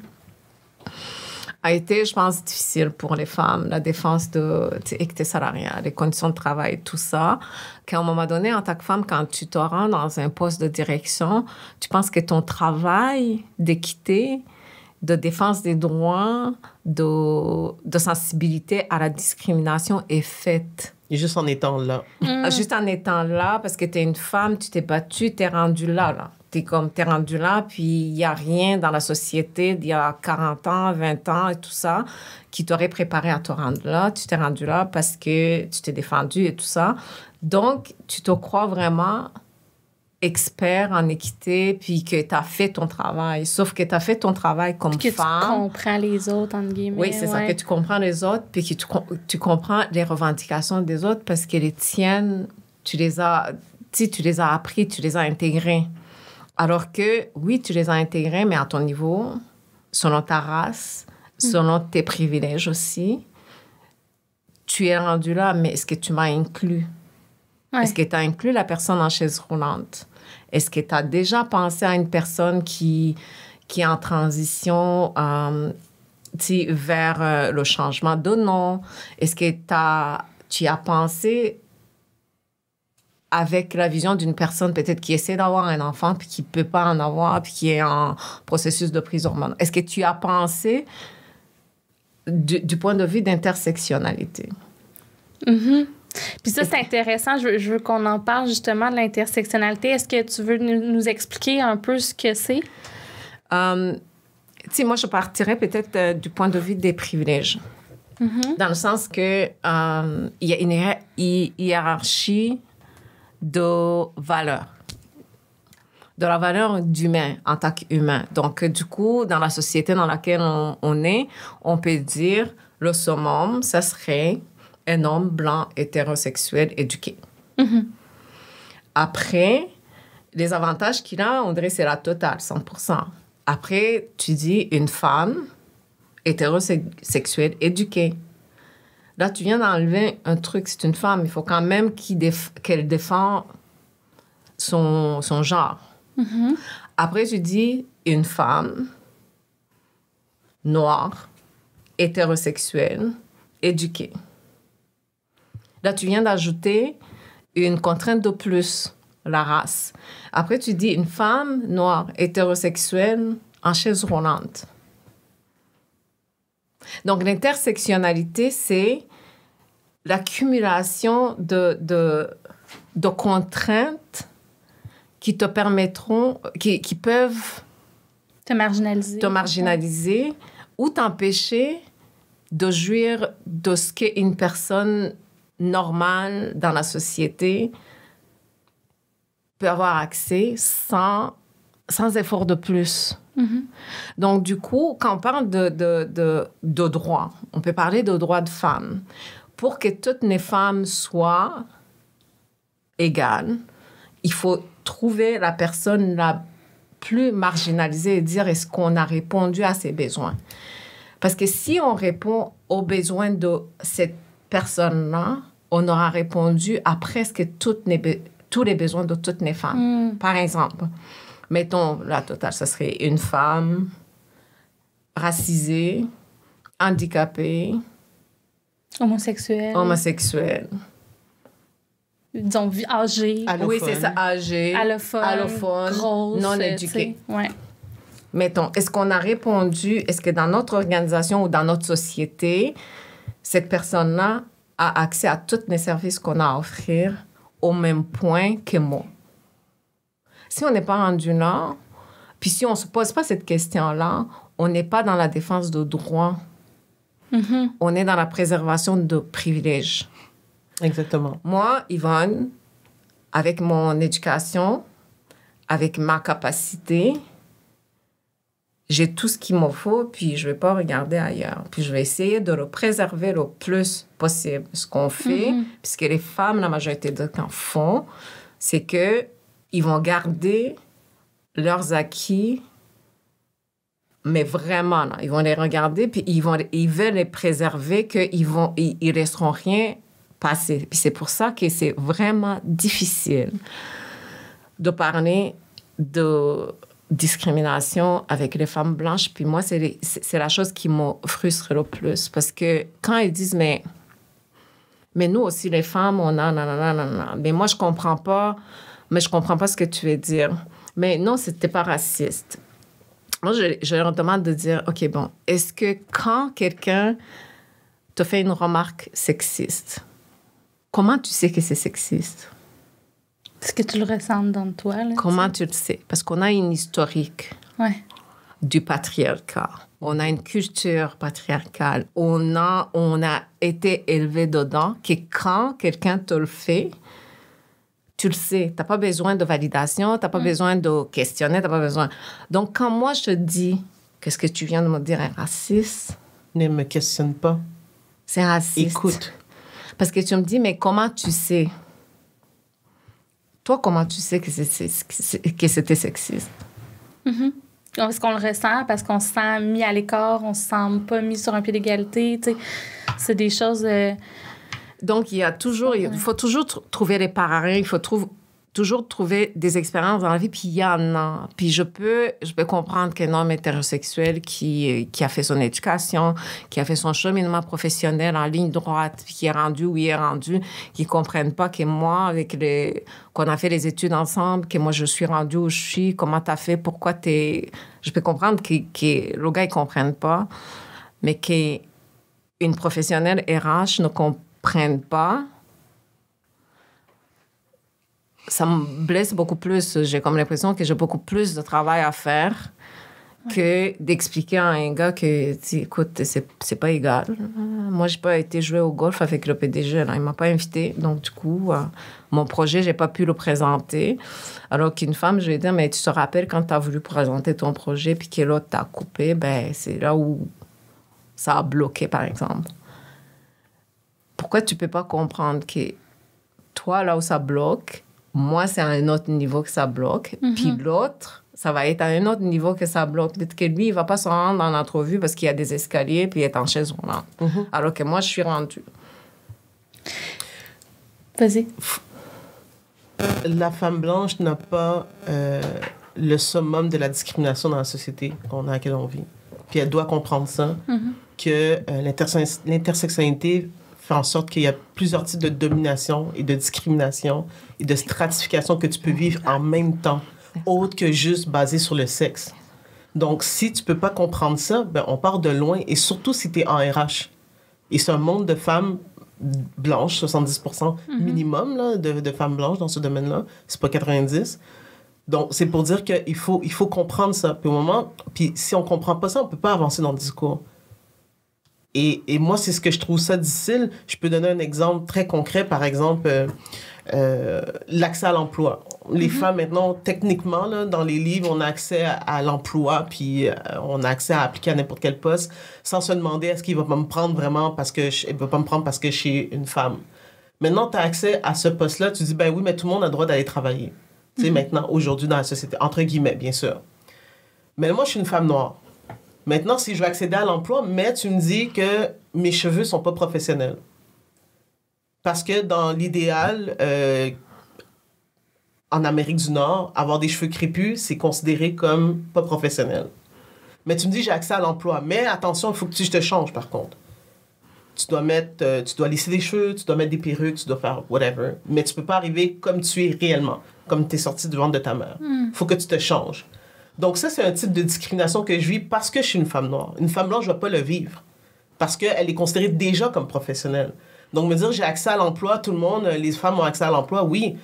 a été, je pense, difficile pour les femmes, la défense de l'équité salariale, les conditions de travail, tout ça. Qu'à un moment donné, en tant que femme, quand tu te rends dans un poste de direction, tu penses que ton travail d'équité, de défense des droits, de, de sensibilité à la discrimination est faite Juste en étant là. Ah, hmm. Juste en étant là, parce que tu es une femme, tu t'es battue, tu es rendue là, là. Tu es comme, tu es rendue là, puis il n'y a rien dans la société d'il y a 40 ans, 20 ans et tout ça qui t'aurait préparé à te rendre là. Tu t'es rendue là parce que tu t'es défendue et tout ça. Donc, tu te crois vraiment expert en équité, puis que tu as fait ton travail. Sauf que tu as fait ton travail comme que Tu comprends les autres, entre guillemets. Oui, c'est ça, que tu comprends les autres, puis que tu, comprends les revendications des autres parce que les tiennes, tu les as, tu les as appris, tu les as intégrées. Alors que, oui, tu les as intégrées, mais à ton niveau, selon ta race, hmm. selon tes privilèges aussi. Tu es rendu là, mais est-ce que tu m'as inclus? Est-ce que tu as inclus la personne en chaise roulante? Est-ce que tu as déjà pensé à une personne qui, qui est en transition euh, vers euh, le changement de nom? Est-ce que as, tu as pensé avec la vision d'une personne peut-être qui essaie d'avoir un enfant puis qui ne peut pas en avoir puis qui est en processus de prise hormonale? Est-ce que tu as pensé du, point de vue d'intersectionnalité? Mm-hmm. Puis ça, c'est intéressant. Je veux, veux qu'on en parle justement de l'intersectionnalité. Est-ce que tu veux nous, expliquer un peu ce que c'est? Hum, sais, moi, je partirais peut-être euh, du point de vue des privilèges. Mm-hmm. Dans le sens que hum, il y a une hiérarchie de valeurs, de la valeur d'humain en tant qu'humain. Donc, du coup, dans la société dans laquelle on, on est, on peut dire le summum, ça serait un homme blanc hétérosexuel éduqué. Mm-hmm. Après, les avantages qu'il a, on dirait c'est la totale, 100%. Après, tu dis une femme hétérosexuelle éduquée. Là, tu viens d'enlever un truc, c'est une femme, il faut quand même qu'elle défende défend son, son genre. Mm-hmm. Après, tu dis une femme noire, hétérosexuelle, éduquée. Là, tu viens d'ajouter une contrainte de plus, la race. Après, tu dis une femme noire hétérosexuelle en chaise roulante. Donc, l'intersectionnalité, c'est l'accumulation de, de, contraintes qui te permettront, qui, qui peuvent te marginaliser, marginaliser ou t'empêcher de jouir de ce qu'est une personne normal dans la société peut avoir accès sans, sans effort de plus. Mm-hmm. Donc, du coup, quand on parle de, de, de, de droits, on peut parler de droits de femmes. Pour que toutes les femmes soient égales, il faut trouver la personne la plus marginalisée et dire est-ce qu'on a répondu à ses besoins. Parce que si on répond aux besoins de cette personne-là, on aura répondu à presque toutes les, tous les besoins de toutes les femmes. Hmm. Par exemple, mettons, la totale, ce serait une femme racisée, handicapée, homosexuelle. Homosexuelle. Donc, âgée. Oui, c'est ça, âgée. Allophone. grosse, non éduquée. Mettons, est-ce qu'on a répondu, est-ce que dans notre organisation ou dans notre société, cette personne-là a accès à tous les services qu'on a à offrir au même point que moi. Si on n'est pas rendu là, puis si on ne se pose pas cette question-là, on n'est pas dans la défense de droits. Mm-hmm. On est dans la préservation de privilèges. Exactement. Moi, Yvonne, avec mon éducation, avec ma capacité, j'ai tout ce qu'il m'en faut, puis je vais pas regarder ailleurs. Puis je vais essayer de le préserver le plus possible. Ce qu'on fait, mhm. puisque les femmes, la majorité de temps font, c'est que ils vont garder leurs acquis, mais vraiment, ils vont les regarder, puis ils, vont, ils veulent les préserver, qu'ils vont, ils, laisseront rien passer. Puis c'est pour ça que c'est vraiment difficile de parler de discrimination avec les femmes blanches. Puis moi, c'est la chose qui me frustre le plus. Parce que quand ils disent, mais, mais nous aussi, les femmes, on a, Mais moi, je comprends pas, mais je comprends pas ce que tu veux dire. Mais non, c'était pas raciste. Moi, je, je, leur demande de dire, OK, bon, est-ce que quand quelqu'un te fait une remarque sexiste, comment tu sais que c'est sexiste? Est-ce que tu le ressens dans toi? Là, Comment tu le sais? Parce qu'on a une historique du patriarcat. On a une culture patriarcale. On a, on a été élevé dedans que quand quelqu'un te le fait, tu le sais. Tu n'as pas besoin de validation, tu n'as pas mm. besoin de questionner, tu pas besoin. Donc, quand moi je dis qu'est-ce que tu viens de me dire est raciste, ne me questionne pas. C'est raciste. Écoute. Parce que tu me dis, mais comment tu sais? comment tu sais que c'était sexiste? -hmm. Parce qu'on le ressent, parce qu'on se sent mis à l'écart, on se sent pas mis sur un pied d'égalité. C'est des choses. Euh, Donc, il y a toujours, il faut toujours trouver les parrains, il faut trouver toujours trouver des expériences dans la vie, puis il y en a. Puis je peux, je peux comprendre qu'un homme hétérosexuel qui, qui a fait son éducation, qui a fait son cheminement professionnel en ligne droite, qui est rendu où il est rendu, qui ne comprennent pas que moi, avec les, qu'on a fait les études ensemble, que moi je suis rendu où je suis, comment tu as fait, pourquoi tu es. Je peux comprendre que, que le gars, ne comprenne pas, mais qu'une professionnelle RH ne comprenne pas ça me blesse beaucoup plus. J'ai comme l'impression que j'ai beaucoup plus de travail à faire que d'expliquer à un gars que, écoute, c'est pas égal. Moi, j'ai pas été jouer au golf avec le PDG, là. Il m'a pas invité. Donc, du coup, euh, mon projet, j'ai pas pu le présenter. Alors qu'une femme, je lui ai dit, mais tu te rappelles quand tu as voulu présenter ton projet, puis que l'autre t'a coupé, ben, c'est là où ça a bloqué, par exemple. Pourquoi tu peux pas comprendre que toi, là où ça bloque, moi, c'est à un autre niveau que ça bloque. Mhm. Puis l'autre, ça va être à un autre niveau que ça bloque. peut que lui, il va pas se rendre dans l'entrevue parce qu'il y a des escaliers puis il est en chaise roulante. Mhm. Alors que moi, je suis rendue. Vas-y. La femme blanche n'a pas euh, le summum de la discrimination dans la société qu'on a, laquelle on vit. Puis elle doit comprendre ça, mhm. que euh, l'intersectionnalité en sorte qu'il y a plusieurs types de domination et de discrimination et de stratification que tu peux vivre en même temps, autre que juste basé sur le sexe. Donc, si tu peux pas comprendre ça, ben, on part de loin, et surtout si tu es en RH. Et c'est un monde de femmes blanches, 70% mhm. minimum de, femmes blanches dans ce domaine-là, c'est pas 90. Donc, c'est pour dire qu'il faut, il faut comprendre ça. Puis au moment, puis si on comprend pas ça, on peut pas avancer dans le discours. Et, moi, c'est ce que je trouve ça difficile. Je peux donner un exemple très concret, par exemple, euh, euh, l'accès à l'emploi. Les mhm. femmes, maintenant, techniquement, là, dans les livres, on a accès à, l'emploi, puis euh, on a accès à appliquer à n'importe quel poste, sans se demander est-ce qu'il va pas me prendre vraiment parce que je, il va pas me prendre parce que je suis une femme. Maintenant, tu as accès à ce poste-là, tu dis, ben oui, mais tout le monde a le droit d'aller travailler. Tu sais, mhm. maintenant, aujourd'hui, dans la société, entre guillemets, bien sûr. Mais moi, je suis une femme noire. Maintenant, si je veux accéder à l'emploi, mais tu me dis que mes cheveux sont pas professionnels. Parce que dans l'idéal, euh, en Amérique du Nord, avoir des cheveux crépus, c'est considéré comme pas professionnel. Mais tu me dis, j'ai accès à l'emploi. Mais attention, il faut que tu te changes, par contre. Tu dois mettre, euh, tu dois lisser les cheveux, tu dois mettre des perruques, tu dois faire whatever. Mais tu peux pas arriver comme tu es réellement, comme tu es sorti du ventre de ta mère. Il hmm. faut que tu te changes. Donc ça, c'est un type de discrimination que je vis parce que je suis une femme noire. Une femme blanche, je ne vais pas le vivre parce qu'elle est considérée déjà comme professionnelle. Donc me dire j'ai accès à l'emploi, tout le monde, les femmes ont accès à l'emploi, oui,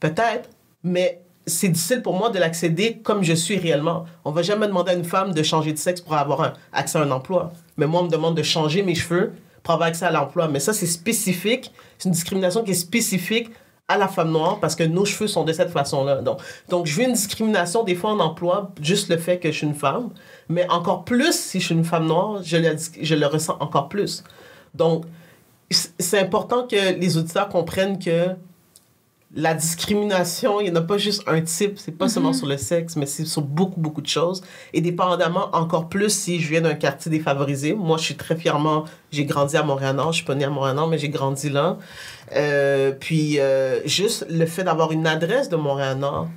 peut-être, mais c'est difficile pour moi de l'accéder comme je suis réellement. On va jamais demander à une femme de changer de sexe pour avoir un, accès à un emploi. Mais moi, on me demande de changer mes cheveux pour avoir accès à l'emploi. Mais ça, c'est spécifique. C'est une discrimination qui est spécifique à la femme noire parce que nos cheveux sont de cette façon-là. Donc, donc, je vis une discrimination des fois en emploi, juste le fait que je suis une femme. Mais encore plus, si je suis une femme noire, je le, je le ressens encore plus. Donc, c'est important que les auditeurs comprennent que la discrimination, il n'y en a pas juste un type, c'est pas seulement mm-hmm. sur le sexe, mais c'est sur beaucoup, beaucoup de choses. Et dépendamment, encore plus si je viens d'un quartier défavorisé. Moi, je suis très fièrement, j'ai grandi à Montréal-Nord, je suis pas née à Montréal-Nord, mais j'ai grandi là. Euh, puis euh, juste le fait d'avoir une adresse de Montréal-Nord,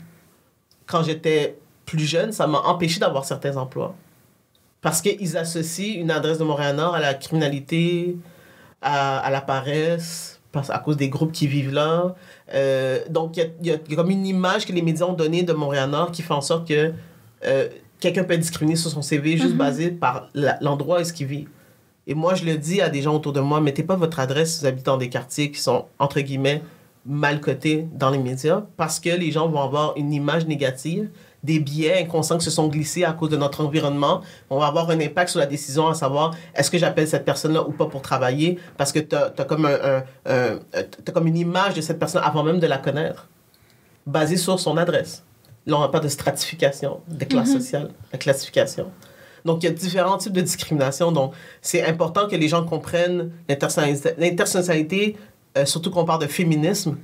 quand j'étais plus jeune, ça m'a empêché d'avoir certains emplois. Parce qu'ils associent une adresse de Montréal-Nord à la criminalité, à, à, la paresse, à cause des groupes qui vivent là. Euh, donc, il y, a comme une image que les médias ont donnée de Montréal-Nord qui fait en sorte que quelqu'un peut être discriminé sur son CV juste mm-hmm. basé par l'endroit où est-ce qu'il vit. Et moi, je le dis à des gens autour de moi, mettez pas votre adresse aux habitants des quartiers qui sont, entre guillemets, mal cotés dans les médias parce que les gens vont avoir une image négative, des biais inconscients qui se sont glissés à cause de notre environnement. On va avoir un impact sur la décision à savoir est-ce que j'appelle cette personne-là ou pas pour travailler parce que tu as, comme, comme une image de cette personne avant même de la connaître, basée sur son adresse. Là, on parle de stratification, de classe sociales, mm-hmm. sociale, de classification. Donc, il y a différents types de discrimination. Donc, c'est important que les gens comprennent l'intersectionnalité, euh, surtout qu'on parle de féminisme,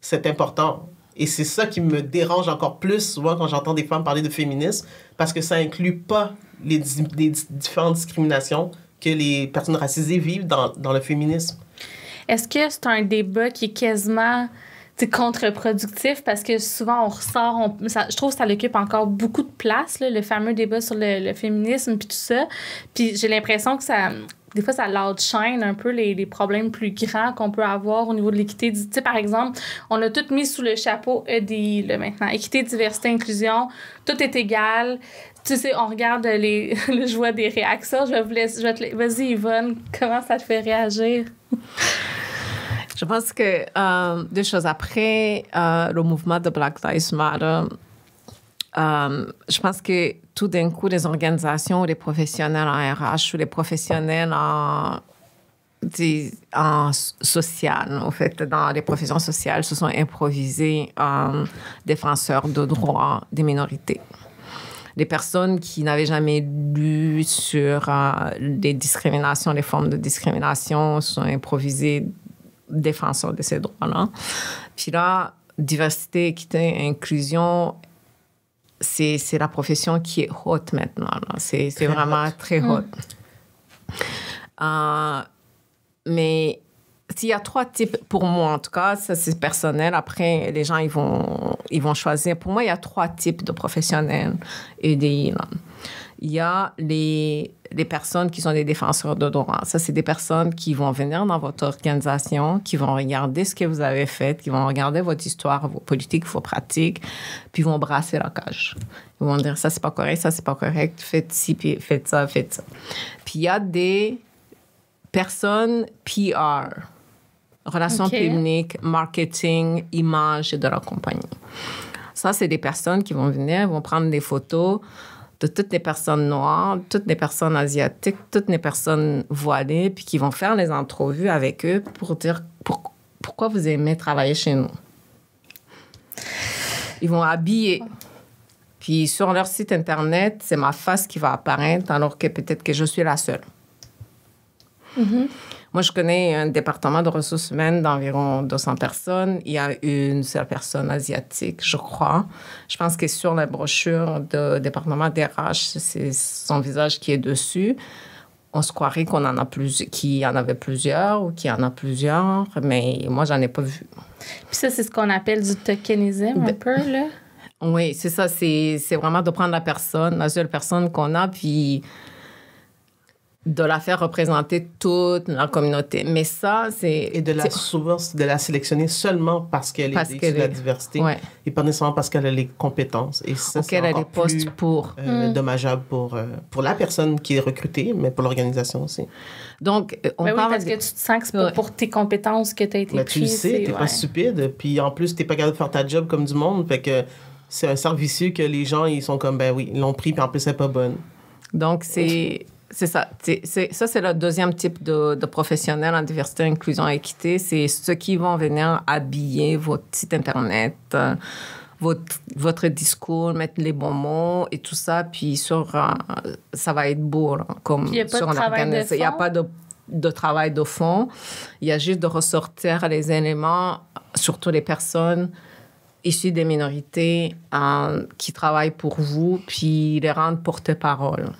c'est important. Et c'est ça qui me dérange encore plus souvent quand j'entends des femmes parler de féminisme, parce que ça inclut pas les, les différentes discriminations que les personnes racisées vivent dans, dans le féminisme. Est-ce que c'est un débat qui est quasiment c'est contre-productif parce que souvent on ressort, on, ça, je trouve que ça l'occupe encore beaucoup de place, là, le fameux débat sur le, le féminisme puis tout ça. Puis j'ai l'impression que ça, des fois, ça l'outshine un peu les, les, problèmes plus grands qu'on peut avoir au niveau de l'équité. Tu sais, par exemple, on a tout mis sous le chapeau EDI, là, maintenant. Équité, diversité, inclusion. Tout est égal. Tu sais, on regarde les... je des réactions. Je vais vous laisser... Vas-y, Yvonne, comment ça te fait réagir? Je pense que euh, deux choses. Après euh, le mouvement de Black Lives Matter, euh, je pense que tout d'un coup, les organisations, ou les professionnels en RH ou les professionnels en, en social, en fait, dans les professions sociales, se sont improvisés en défenseurs de droits des minorités Les personnes qui n'avaient jamais lu sur les discriminations, les formes de discrimination se sont improvisées défenseur de ces droits-là. Puis là, diversité, équité, inclusion, c'est, la profession qui est haute maintenant. C'est, vraiment très mm. haute. Euh, mais s'il y a trois types, pour moi en tout cas, ça c'est personnel, après les gens ils vont, ils vont choisir. Pour moi, il y a trois types de professionnels EDI. Il y a les des personnes qui sont des défenseurs de droits. Ça, c'est des personnes qui vont venir dans votre organisation, qui vont regarder ce que vous avez fait, qui vont regarder votre histoire, vos politiques, vos pratiques, puis vont brasser la cage. Ils vont dire ça, c'est pas correct, ça, c'est pas correct, faites ci, faites ça, faites ça. Puis il y a des personnes PR, relations publiques, marketing, image de la compagnie. Ça, c'est des personnes qui vont venir, vont prendre des photos de toutes les personnes noires, toutes les personnes asiatiques, toutes les personnes voilées, puis qui vont faire les entrevues avec eux pour dire pourquoi vous aimez travailler chez nous. Ils vont habiller. Puis sur leur site Internet, c'est ma face qui va apparaître alors que peut-être que je suis la seule. Mm-hmm. Moi, je connais un département de ressources humaines d'environ 200 personnes. Il y a une seule personne asiatique, je crois. Je pense que sur la brochure du département des RH, c'est son visage qui est dessus. On se croirait qu'on en a plus, qu'il y en avait plusieurs ou qu'il y en a plusieurs, mais moi, j'en ai pas vu. Puis ça, c'est ce qu'on appelle du tokenisme un ben, peu, là? Oui, c'est ça. C'est vraiment de prendre la personne, la seule personne qu'on a, puis de la faire représenter toute la communauté. Mais ça, c'est... Et de la, souvent, de la sélectionner seulement parce qu'elle est de la diversité et pas nécessairement parce qu'elle a les compétences. Et ça, c'est encore plus, pour. Euh, mm. dommageable pour, euh, pour la personne qui est recrutée, mais pour l'organisation aussi. Donc, euh, on ben parle... parce que tu te sens que c'est pour tes compétences que tu as été mais Tu le sais, t'es pas stupide. Puis en plus, t'es pas capable de faire ta job comme du monde. Fait que c'est un service que les gens, ils sont comme, ben oui, ils l'ont pris, puis en plus, elle n'est pas bonne. Donc, c'est... C'est ça. ça, c'est le deuxième type de, de professionnels en diversité, inclusion, et équité. C'est ceux qui vont venir habiller votre site Internet, euh, votre, discours, mettre les bons mots et tout ça. Puis euh, ça va être beau. Là, comme Il n'y a, pas de, travail de fond. Il y a juste de ressortir les éléments, surtout les personnes issues des minorités euh, qui travaillent pour vous, puis les rendre porte-parole.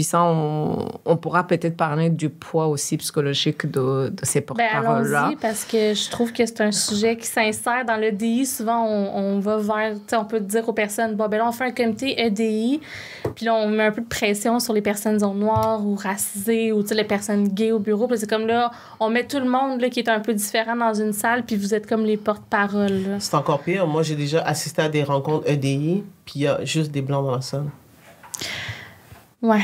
Puis ça, on, pourra peut-être parler du poids aussi psychologique de, ces ben, porte-paroles-là. Ben parce que je trouve que c'est un sujet qui s'insère dans l'EDI. Souvent, on, on va vers, on peut dire aux personnes, bon, ben là, on fait un comité EDI, puis là, on met un peu de pression sur les personnes en noir ou racisées ou les personnes gays au bureau. Puis c'est comme là, on met tout le monde là, qui est un peu différent dans une salle, puis vous êtes comme les porte-paroles. C'est encore pire. Moi, j'ai déjà assisté à des rencontres EDI, puis il y a juste des blancs dans la salle. Ouais.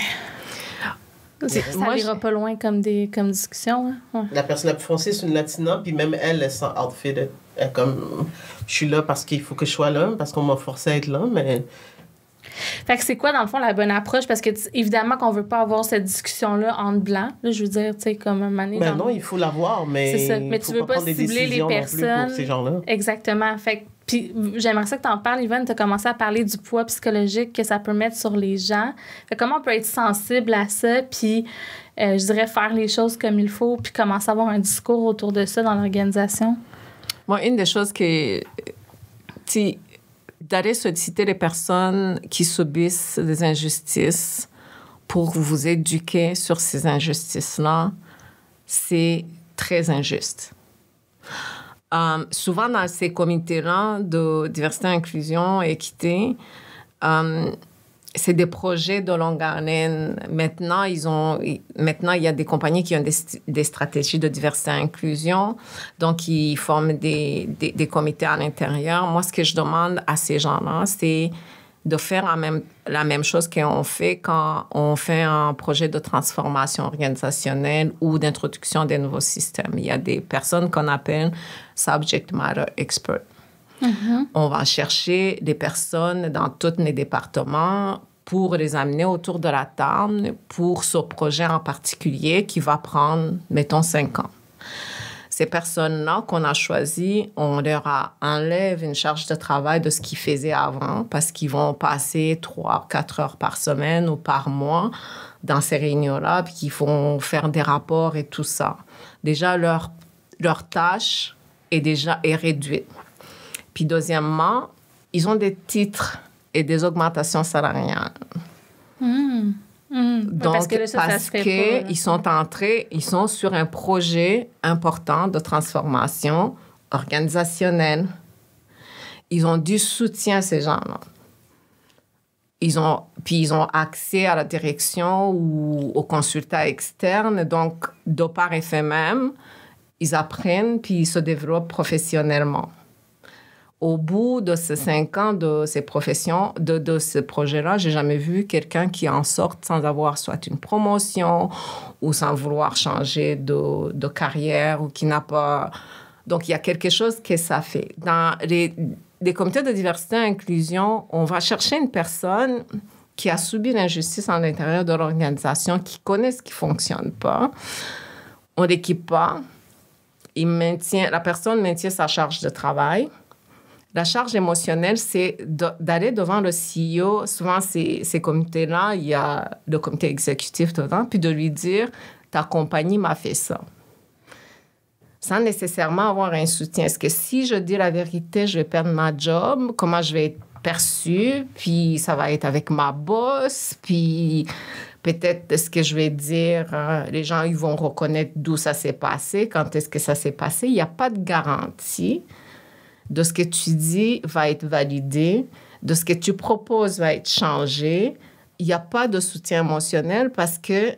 ça n'ira pas loin comme, des, comme discussion. Hein. La personne la plus foncée, c'est une latina, puis même elle, elle sent outfit. Elle, comme, je suis là parce qu'il faut que je sois là, parce qu'on m'a forcé à être là, mais. Fait que c'est quoi, dans le fond, la bonne approche? Parce que, évidemment, qu'on veut pas avoir cette discussion-là en blanc. je veux dire, tu sais, comme un mané. Ben non, il faut l'avoir, mais. ne Mais tu veux pas, cibler les personnes. Pour ces gens-là. Exactement. Fait que puis j'aimerais ça que tu en parles, Yvonne. Tu as commencé à parler du poids psychologique que ça peut mettre sur les gens. comment on peut être sensible à ça, puis euh, je dirais faire les choses comme il faut, puis commencer à avoir un discours autour de ça dans l'organisation? Moi, une des choses que. Tu d'aller solliciter les personnes qui subissent des injustices pour vous éduquer sur ces injustices-là, c'est très injuste. Euh, souvent dans ces comités-là de diversité, inclusion, équité, euh, c'est des projets de longue haleine. Maintenant, ils ont, maintenant, il y a des compagnies qui ont des, stratégies de diversité et inclusion. Donc, ils forment des comités à l'intérieur. Moi, ce que je demande à ces gens-là, c'est de faire la même, la même chose qu'on fait quand on fait un projet de transformation organisationnelle ou d'introduction des nouveaux systèmes. Il y a des personnes qu'on appelle subject matter experts. Mm-hmm. On va chercher des personnes dans tous les départements pour les amener autour de la table pour ce projet en particulier qui va prendre, mettons, cinq ans ces personnes-là qu'on a choisies, on leur a enlève une charge de travail de ce qu'ils faisaient avant parce qu'ils vont passer 3, 4 heures par semaine ou par mois dans ces réunions-là, puis qu'ils vont faire des rapports et tout ça. Déjà, leur, leur tâche est déjà est réduite. Puis deuxièmement, ils ont des titres et des augmentations salariales. Mmh. Mm. Donc, parce qu'ils que sont entrés, ils sont sur un projet important de transformation organisationnelle. Ils ont du soutien, ces gens-là. Ils ont, puis ils ont accès à la direction ou aux consultants externes. Donc, de par effet même, ils apprennent puis ils se développent professionnellement au bout de ces mm-hmm. cinq ans de ces professions, de, de ce projet-là, j'ai jamais vu quelqu'un qui en sorte sans avoir soit une promotion ou sans vouloir changer de, de carrière ou qui n'a pas... Donc, il y a quelque chose que ça fait. Dans les, comités de diversité et inclusion, on va chercher une personne qui a subi l'injustice à l'intérieur de l'organisation, qui connaît ce qui fonctionne pas. On l'équipe pas. Il maintient, la personne maintient sa charge de travail la charge émotionnelle, c'est d'aller devant le CEO. Souvent, ces, comités-là, il y a le comité exécutif devant, puis de lui dire Ta compagnie m'a fait ça. Sans nécessairement avoir un soutien. Est-ce que si je dis la vérité, je vais perdre ma job, comment je vais être perçue, puis ça va être avec ma boss, puis peut-être ce que je vais dire, euh, les gens ils vont reconnaître d'où ça s'est passé, quand est-ce que ça s'est passé. Il n'y a pas de garantie de ce que tu dis va être validé, de ce que tu proposes va être changé. Il n'y a pas de soutien émotionnel parce que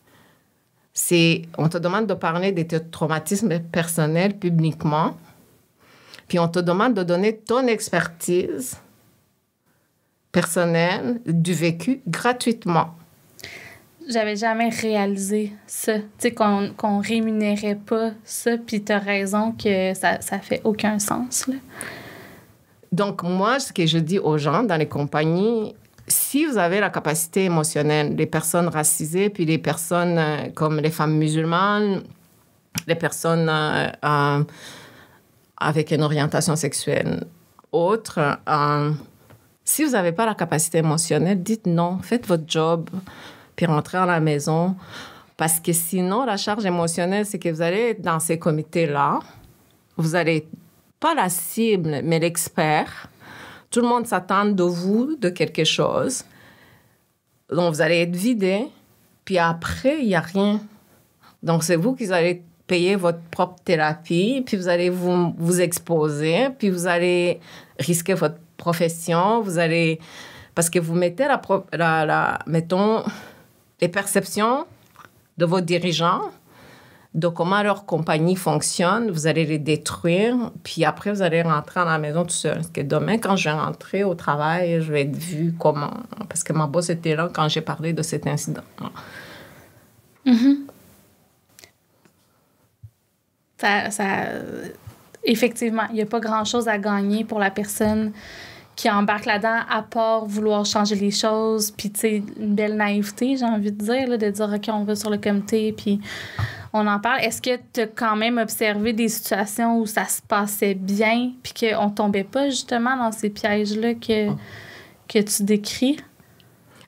c'est on te demande de parler de tes traumatismes personnels publiquement, puis on te demande de donner ton expertise personnelle du vécu gratuitement j'avais jamais réalisé ça. Tu sais, qu'on qu'on rémunérait pas ça, puis t'as raison que ça, ça fait aucun sens. Donc, moi, ce que je dis aux gens dans les compagnies, si vous avez la capacité émotionnelle les personnes racisées, puis les personnes euh, comme les femmes musulmanes, les personnes euh, euh, avec une orientation sexuelle autre, si vous n'avez pas la capacité émotionnelle, dites non, faites votre job rentrer à la maison. Parce que sinon, la charge émotionnelle, c'est que vous allez être dans ces comités-là. Vous allez pas la cible, mais l'expert. Tout le monde s'attend de vous, de quelque chose. Donc, vous allez être vidé. Puis après, il n'y a rien. Donc, c'est vous qui allez payer votre propre thérapie, puis vous allez vous, vous exposer, puis vous allez risquer votre profession, vous allez... Parce que vous mettez la... la, la mettons les perceptions de vos dirigeants, de comment leur compagnie fonctionne, vous allez les détruire, puis après, vous allez rentrer à la maison tout seul. Parce que demain, quand je vais rentrer au travail, je vais être vue comment. Parce que ma boss était là quand j'ai parlé de cet incident. Mm-hmm. ça, ça, effectivement, il n'y a pas grand-chose à gagner pour la personne qui embarque là-dedans à part vouloir changer les choses, puis tu une belle naïveté, j'ai envie de dire, de dire, OK, on va sur le comité, puis on en parle. Est-ce que tu as quand même observé des situations où ça se passait bien, puis qu'on tombait pas justement dans ces pièges-là que, ah. que tu décris?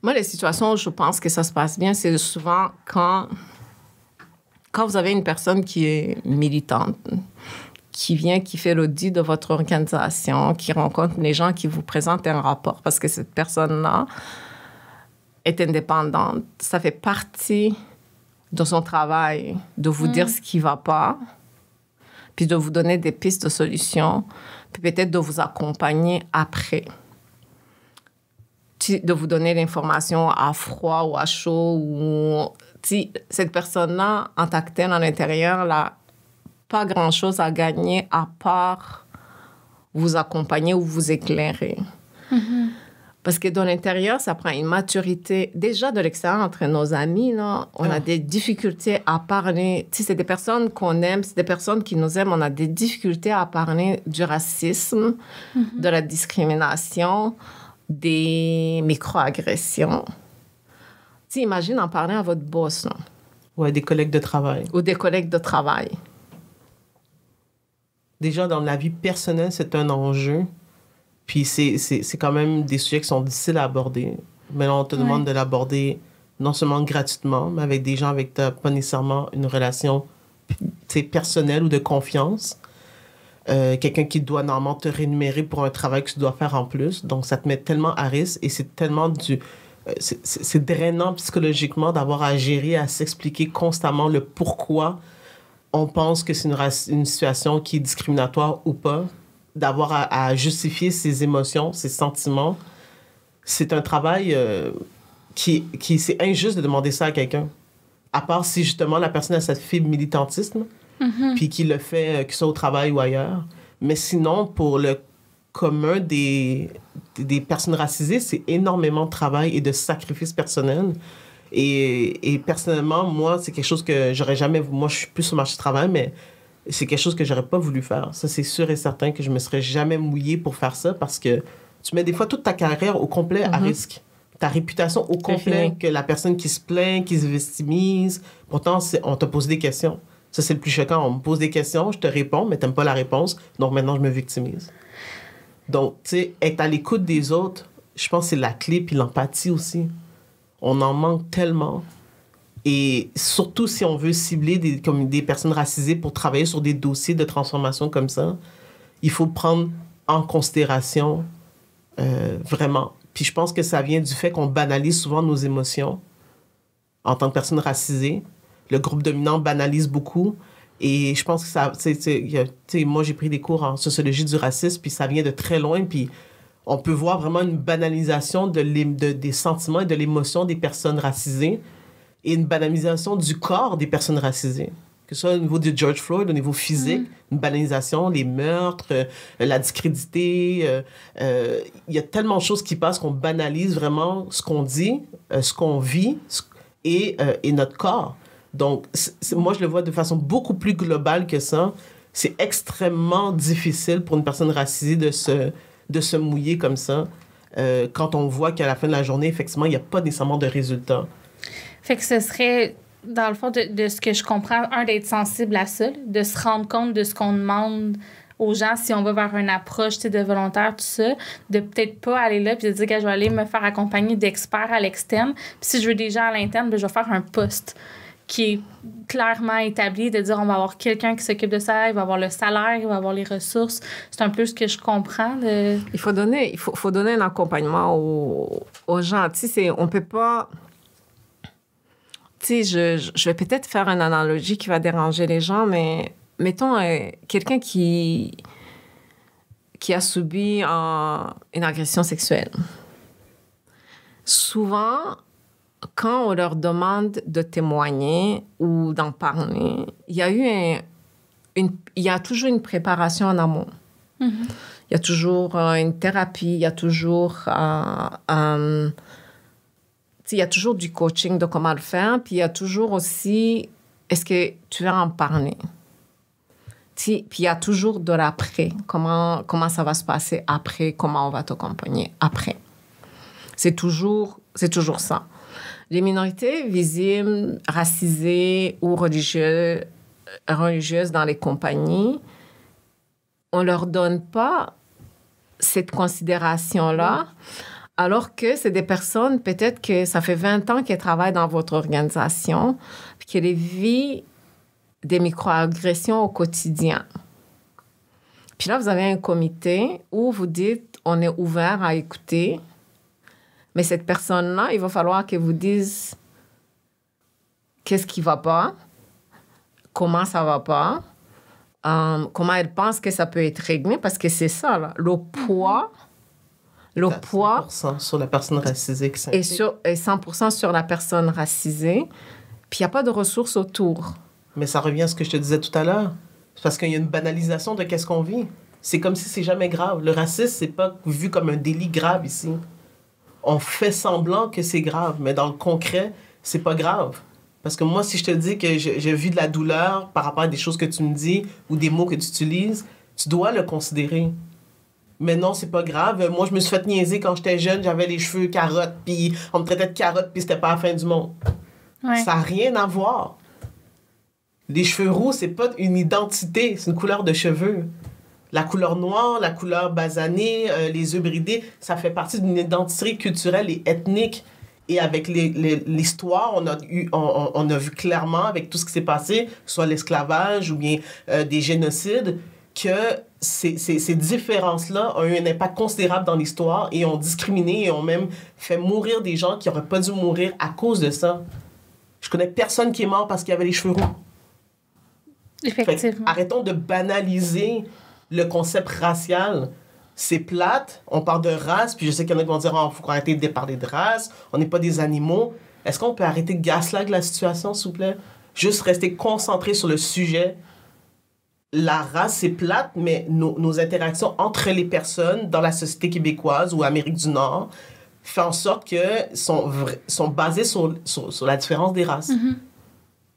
Moi, les situations où je pense que ça se passe bien, c'est souvent quand, quand vous avez une personne qui est militante qui vient, qui fait l'audit de votre organisation, qui rencontre les gens, qui vous présentent un rapport, parce que cette personne-là est indépendante. Ça fait partie de son travail de vous dire mm. ce qui ne va pas, puis de vous donner des pistes de solutions, puis peut-être de vous accompagner après de vous donner l'information à froid ou à chaud ou cette personne-là en tactile à l'intérieur là pas grand-chose à gagner à part vous accompagner ou vous éclairer. Mm-hmm. Parce que dans l'intérieur, ça prend une maturité. Déjà de l'extérieur, entre nos amis, on a oh. des difficultés à parler. Si c'est des personnes qu'on aime, c'est des personnes qui nous aiment. On a des difficultés à parler du racisme, mm-hmm. de la discrimination, des microagressions. Tu imagines imagine en parler à votre boss. Ou à des collègues de travail. Ou des collègues de travail déjà dans la vie personnelle, c'est un enjeu. Puis c'est quand même des sujets qui sont difficiles à aborder. Mais là, on te demande de l'aborder non seulement gratuitement, mais avec des gens avec pas nécessairement une relation personnelle ou de confiance. Euh, quelqu'un qui doit normalement te rémunérer pour un travail que tu dois faire en plus. Donc, ça te met tellement à risque et c'est tellement du... Euh, c'est drainant psychologiquement d'avoir à gérer, à s'expliquer constamment le pourquoi on pense que c'est une, situation qui est discriminatoire ou pas, d'avoir à, justifier ses émotions, ses sentiments, c'est un travail euh, qui, qui c'est injuste de demander ça à quelqu'un. À part si justement la personne a cette fibre militantisme, mm-hmm. puis qu'il le fait, que euh, qu'il soit au travail ou ailleurs. Mais sinon, pour le commun des, des personnes racisées, c'est énormément de travail et de sacrifice personnel. Et, et personnellement, moi, c'est quelque chose que j'aurais jamais. Moi, je suis plus au marché du travail, mais c'est quelque chose que j'aurais pas voulu faire. Ça, c'est sûr et certain que je me serais jamais mouillé pour faire ça parce que tu mets des fois toute ta carrière au complet à mm-hmm. risque. Ta réputation au complet, que la personne qui se plaint, qui se victimise. Pourtant, on te pose des questions. Ça, c'est le plus choquant. On me pose des questions, je te réponds, mais t'aimes pas la réponse. Donc maintenant, je me victimise. Donc, tu sais, être à l'écoute des autres, je pense que c'est la clé, puis l'empathie aussi on en manque tellement. Et surtout si on veut cibler des, des personnes racisées pour travailler sur des dossiers de transformation comme ça, il faut prendre en considération euh, vraiment. Puis je pense que ça vient du fait qu'on banalise souvent nos émotions en tant que personne racisée. Le groupe dominant banalise beaucoup. Et je pense que ça, tu sais, moi j'ai pris des cours en sociologie du racisme, puis ça vient de très loin, puis on peut voir vraiment une banalisation de, des sentiments et de l'émotion des personnes racisées et une banalisation du corps des personnes racisées. Que ce soit au niveau de George Floyd, au niveau physique, mm. une banalisation, les meurtres, euh, la discrédité. Euh, euh, il y a tellement de choses qui passent qu'on banalise vraiment ce qu'on dit, ce qu'on vit et, et, notre corps. Donc, moi, je le vois de façon beaucoup plus globale que ça. C'est extrêmement difficile pour une personne racisée de se, de se mouiller comme ça euh, quand on voit qu'à la fin de la journée, effectivement, il n'y a pas nécessairement de résultats. Fait que ce serait, dans le fond, de, ce que je comprends, un, d'être sensible à ça, de se rendre compte de ce qu'on demande aux gens si on va vers une approche de volontaire, tout ça, de peut-être pas aller là puis de dire que je vais aller me faire accompagner d'experts à l'externe. Puis si je veux des gens à l'interne, ben, je vais faire un poste qui est clairement établi de dire on va avoir quelqu'un qui s'occupe de ça, il va avoir le salaire, il va avoir les ressources. C'est un peu ce que je comprends. Il faut donner, il faut, faut donner un accompagnement aux, aux gens. Tu sais, on peut pas. Tu sais, je, je vais peut-être faire une analogie qui va déranger les gens, mais mettons euh, quelqu'un qui qui a subi euh, une agression sexuelle. Souvent, quand on leur demande de témoigner ou d'en parler, il y a eu une, il y a toujours une préparation en amont. Mm-hmm. Il y a toujours euh, une thérapie, il y a toujours, euh, il y a toujours du coaching de comment le faire, puis il y a toujours aussi, est-ce que tu vas en parler? puis il y a toujours de l'après, comment, comment ça va se passer après, comment on va t'accompagner après. C'est toujours, toujours ça les minorités visibles, racisées ou religieuses, dans les compagnies, on ne leur donne pas cette considération-là, alors que c'est des personnes, peut-être que ça fait 20 ans qu'elles travaillent dans votre organisation, puis qu'elles vivent des microagressions au quotidien. Puis là, vous avez un comité où vous dites, on est ouvert à écouter, mais cette personne-là, il va falloir qu'elle vous dise qu'est-ce qui va pas, comment ça va pas, euh, comment elle pense que ça peut être réglé, parce que c'est ça, là, le mhm. poids. Le poids. 100% sur la personne racisée. Et, sur, et 100% sur la personne racisée. Puis il n'y a pas de ressources autour. Mais ça revient à ce que je te disais tout à l'heure. Parce qu'il y a une banalisation de qu'est-ce qu'on vit. C'est comme si c'est jamais grave. Le racisme, c'est pas vu comme un délit grave ici on fait semblant que c'est grave, mais dans le concret, c'est pas grave. Parce que moi, si je te dis que j'ai vu de la douleur par rapport à des choses que tu me dis ou des mots que tu utilises, tu dois le considérer. Mais non, c'est pas grave. Moi, je me suis fait niaiser quand j'étais jeune, j'avais les cheveux carottes, puis on me traitait de carottes, puis c'était pas la fin du monde. Ça n'a rien à voir. Les cheveux roux, c'est pas une identité, c'est une couleur de cheveux. La couleur noire, la couleur basanée, euh, les yeux bridés, ça fait partie d'une identité culturelle et ethnique. Et avec l'histoire, on, a on, a vu clairement, avec tout ce qui s'est passé, soit l'esclavage ou bien euh, des génocides, que ces, ces, différences-là ont eu un impact considérable dans l'histoire et ont discriminé et ont même fait mourir des gens qui n'auraient pas dû mourir à cause de ça. Je connais personne qui est mort parce qu'il avait les cheveux roux. arrêtons de banaliser le concept racial, c'est plate. On parle de race, puis je sais qu'il y en a qui vont dire oh, faut arrêter de parler de race, on n'est pas des animaux. Est-ce qu'on peut arrêter de gaslight la situation, s'il vous plaît Juste rester concentré sur le sujet. La race, c'est plate, mais nos, interactions entre les personnes dans la société québécoise ou Amérique du Nord, font en sorte que sont, sont sur, sur, la différence des races. Mm-hmm.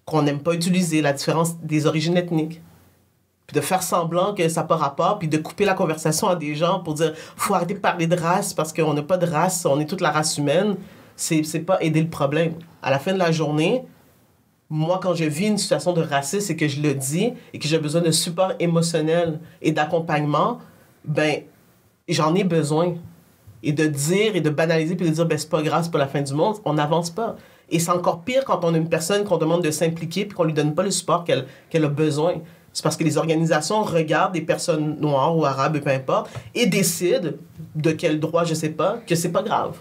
Qu'on n'aime pas utiliser la différence des origines ethniques puis de faire semblant que ça n'a pas rapport, puis de couper la conversation à des gens pour dire faut arrêter de parler de race parce qu'on n'a pas de race, on est toute la race humaine, c'est, c'est pas aider le problème. À la fin de la journée, moi, quand je vis une situation de racisme et que je le dis et que j'ai besoin de support émotionnel et d'accompagnement, ben, j'en ai besoin. Et de dire et de banaliser puis de dire, ben, c'est pas grave, c'est pas la fin du monde, on n'avance pas. Et c'est encore pire quand on a une personne qu'on demande de s'impliquer puis qu'on lui donne pas le support qu'elle, qu'elle a besoin. C'est parce que les organisations regardent des personnes noires ou arabes, peu importe, et décident, de quel droit, je sais pas, que c'est pas grave.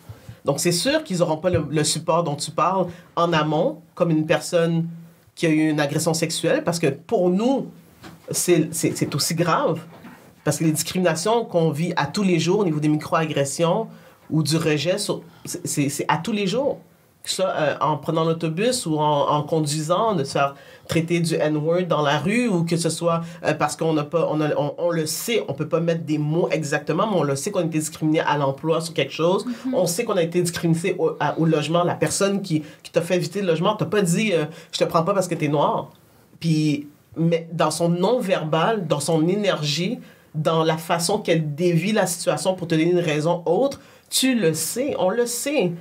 Donc, c'est sûr qu'ils n'auront pas le, support dont tu parles en amont, comme une personne qui a eu une agression sexuelle, parce que pour nous, c'est aussi grave. Parce que les discriminations qu'on vit à tous les jours au niveau des micro-agressions ou du rejet, c'est à tous les jours. Que ça, soit euh, en prenant l'autobus ou en, en conduisant, de se faire traiter du N-word dans la rue ou que ce soit euh, parce qu'on n'a pas, on, le sait, on peut pas mettre des mots exactement, mais on le sait qu'on a été discriminé à l'emploi sur quelque chose. Mm-hmm. On sait qu'on a été discriminé au, logement. La personne qui, qui t'a fait éviter le logement t'a pas dit euh, je te prends pas parce que tu es noir. Puis, mais dans son non-verbal, dans son énergie, dans la façon qu'elle dévie la situation pour te donner une raison autre, tu le sais, on le sait.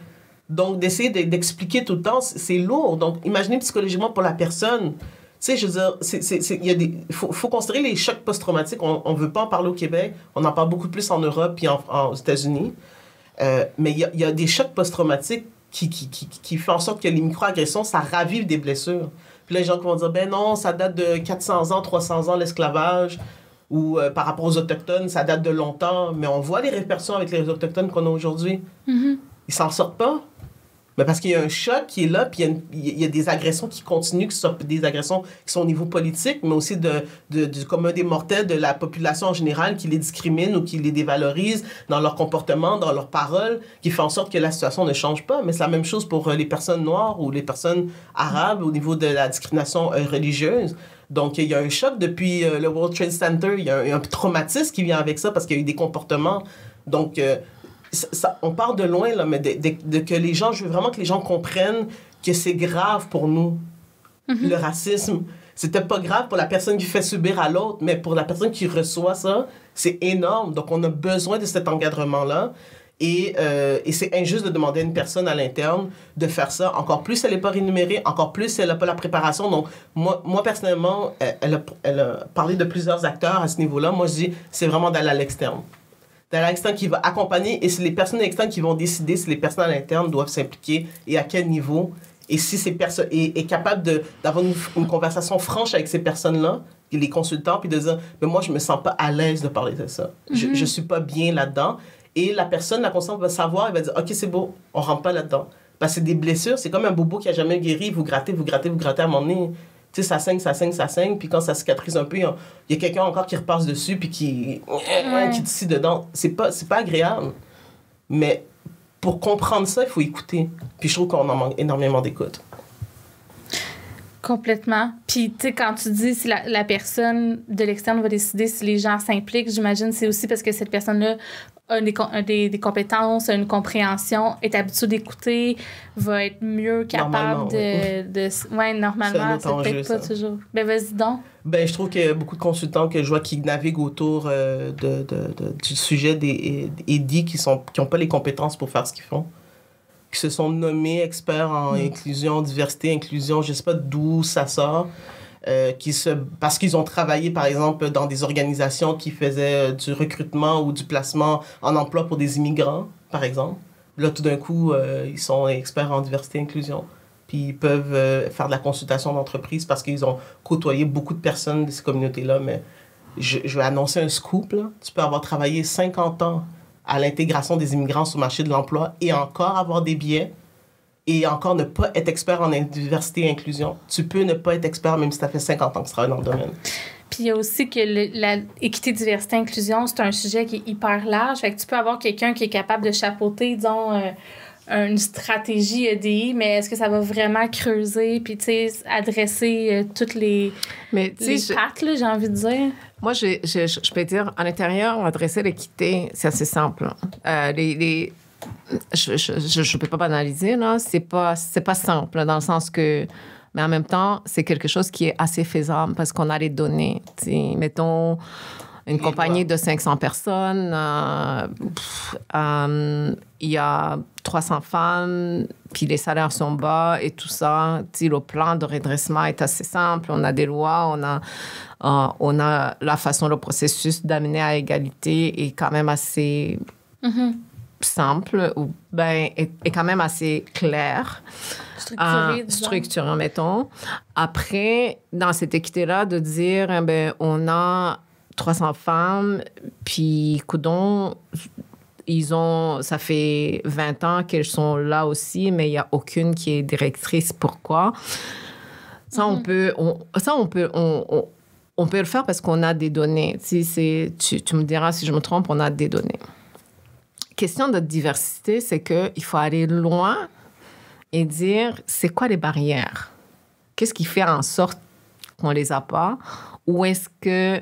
Donc, d'essayer d'expliquer tout le temps, c'est lourd. Donc, imaginez psychologiquement pour la personne. Tu sais, je veux dire, il faut, faut, considérer les chocs post-traumatiques. On ne veut pas en parler au Québec. On en parle beaucoup plus en Europe puis en, aux États-Unis. Euh, mais il y, y, a des chocs post-traumatiques qui, qui, qui, qui font en sorte que les micro-agressions, ça ravive des blessures. Puis les gens qui vont dire, ben non, ça date de 400 ans, 300 ans, l'esclavage ou euh, par rapport aux Autochtones, ça date de longtemps, mais on voit les répercussions avec les Autochtones qu'on a aujourd'hui. Ils mm-hmm. ne Ils s'en sortent pas. Mais ben, parce qu'il y a un choc qui est là, puis il y a, des agressions qui continuent, qui des agressions qui sont au niveau politique, mais aussi de, de, du un des mortels, de la population en général, qui les discrimine ou qui les dévalorise dans leur comportement, dans leurs paroles, qui fait en sorte que la situation ne change pas. Mais c'est la même chose pour euh, les personnes noires ou les personnes arabes au niveau de la discrimination euh, religieuse. Donc, il y a un choc depuis euh, le World Trade Center, il y a un, traumatisme qui vient avec ça parce qu'il y a eu des comportements. Donc, on part de loin, là, mais de, que les gens, je veux vraiment que les gens comprennent que c'est grave pour nous, mhm. le racisme. C'était pas grave pour la personne qui fait subir à l'autre, mais pour la personne qui reçoit ça, c'est énorme. Donc, on a besoin de cet encadrement-là. Et, euh, c'est injuste de demander à une personne à l'interne de faire ça. Encore plus, elle n'est pas rémunérée, encore plus, elle n'a pas la préparation. Donc, moi, moi personnellement, elle, a, elle, a, parlé de plusieurs acteurs à ce niveau-là. Moi, je dis, c'est vraiment d'aller à l'externe l'externe qui va accompagner et c'est les personnes externes qui vont décider si les personnes à l'interne doivent s'impliquer et à quel niveau. Et si ces personnes est, capable capable d'avoir une, conversation franche avec ces personnes-là, les consultants, puis de dire, mais moi, je me sens pas à l'aise de parler de ça. Je ne mhm. suis pas bien là-dedans. Et la personne, la constante va savoir, elle va dire, OK, c'est beau, on rentre pas là-dedans. Parce que des blessures, c'est comme un bobo qui a jamais guéri, vous grattez, vous grattez, vous grattez à un moment donné tu sais, ça saigne, ça saigne, ça saigne. Puis quand ça cicatrise un peu, il y a quelqu'un encore qui repasse dessus puis qui, qui dedans. C'est pas, pas agréable. Mais pour comprendre ça, il faut écouter. Puis je trouve qu'on en manque énormément d'écoute. Complètement. Puis, tu sais, quand tu dis si la, personne de l'externe va décider si les gens s'impliquent, j'imagine c'est aussi parce que cette personne-là a des, compétences, a une compréhension, est habituée d'écouter, va être mieux capable de, de, Ouais, normalement, ça peut-être pas toujours. Ben, vas-y donc. Ben, je trouve que beaucoup de consultants que je vois qui naviguent autour euh, du sujet des dit qu'ils n'ont qui ont pas les compétences pour faire ce qu'ils font qui se sont nommés experts en mm. inclusion, diversité, inclusion, je sais pas d'où ça sort. Euh, qui se, parce qu'ils ont travaillé, par exemple, dans des organisations qui faisaient euh, du recrutement ou du placement en emploi pour des immigrants, par exemple. Là, tout d'un coup, euh, ils sont experts en diversité inclusion. Puis ils peuvent faire de la consultation d'entreprise parce qu'ils ont côtoyé beaucoup de personnes de ces communautés-là. Mais je, je, vais annoncer un scoop. Là. Tu peux avoir travaillé 50 ans à l'intégration des immigrants sur le marché de l'emploi et encore avoir des biais et encore ne pas être expert en diversité et inclusion. Tu peux ne pas être expert même si tu as fait 50 ans que tu travailles dans le domaine. Puis il y a aussi que l'équité, diversité, inclusion, c'est un sujet qui est hyper large. Fait que tu peux avoir quelqu'un qui est capable de chapeauter, disons, euh, une stratégie EDI, mais est-ce que ça va vraiment creuser puis adresser euh, toutes les, mais, les je, pattes, j'ai envie de dire? Moi, je, je, peux dire, en intérieur, adresser l'équité, c'est assez simple. Euh, les, les, je ne peux pas banaliser, là. C'est pas, pas simple, dans le sens que mais en même temps, c'est quelque chose qui est assez faisable parce qu'on a les données. T'sais, mettons, une compagnie de 500 personnes. Euh, euh, il y a 300 femmes, puis les salaires sont bas et tout ça. T'sais, le plan de redressement est assez simple. On a des lois, on a, euh, on a la façon, le processus d'amener à égalité est quand même assez mm-hmm. simple ou ben, est, quand même assez clair. Structuré, euh, structuré mettons. Après, dans cette équité-là, de dire, eh ben, on a 300 femmes, puis Coudon, ils ont, ça fait 20 ans qu'elles sont là aussi, mais il n'y a aucune qui est directrice. Pourquoi? Ça, on mhm. peut, ça, on peut, on, peut le faire parce qu'on a des données. Si tu, me diras si je me trompe, on a des données. Question de diversité, c'est qu'il faut aller loin et dire c'est quoi les barrières Qu'est-ce qui fait en sorte qu'on les a pas Ou est-ce que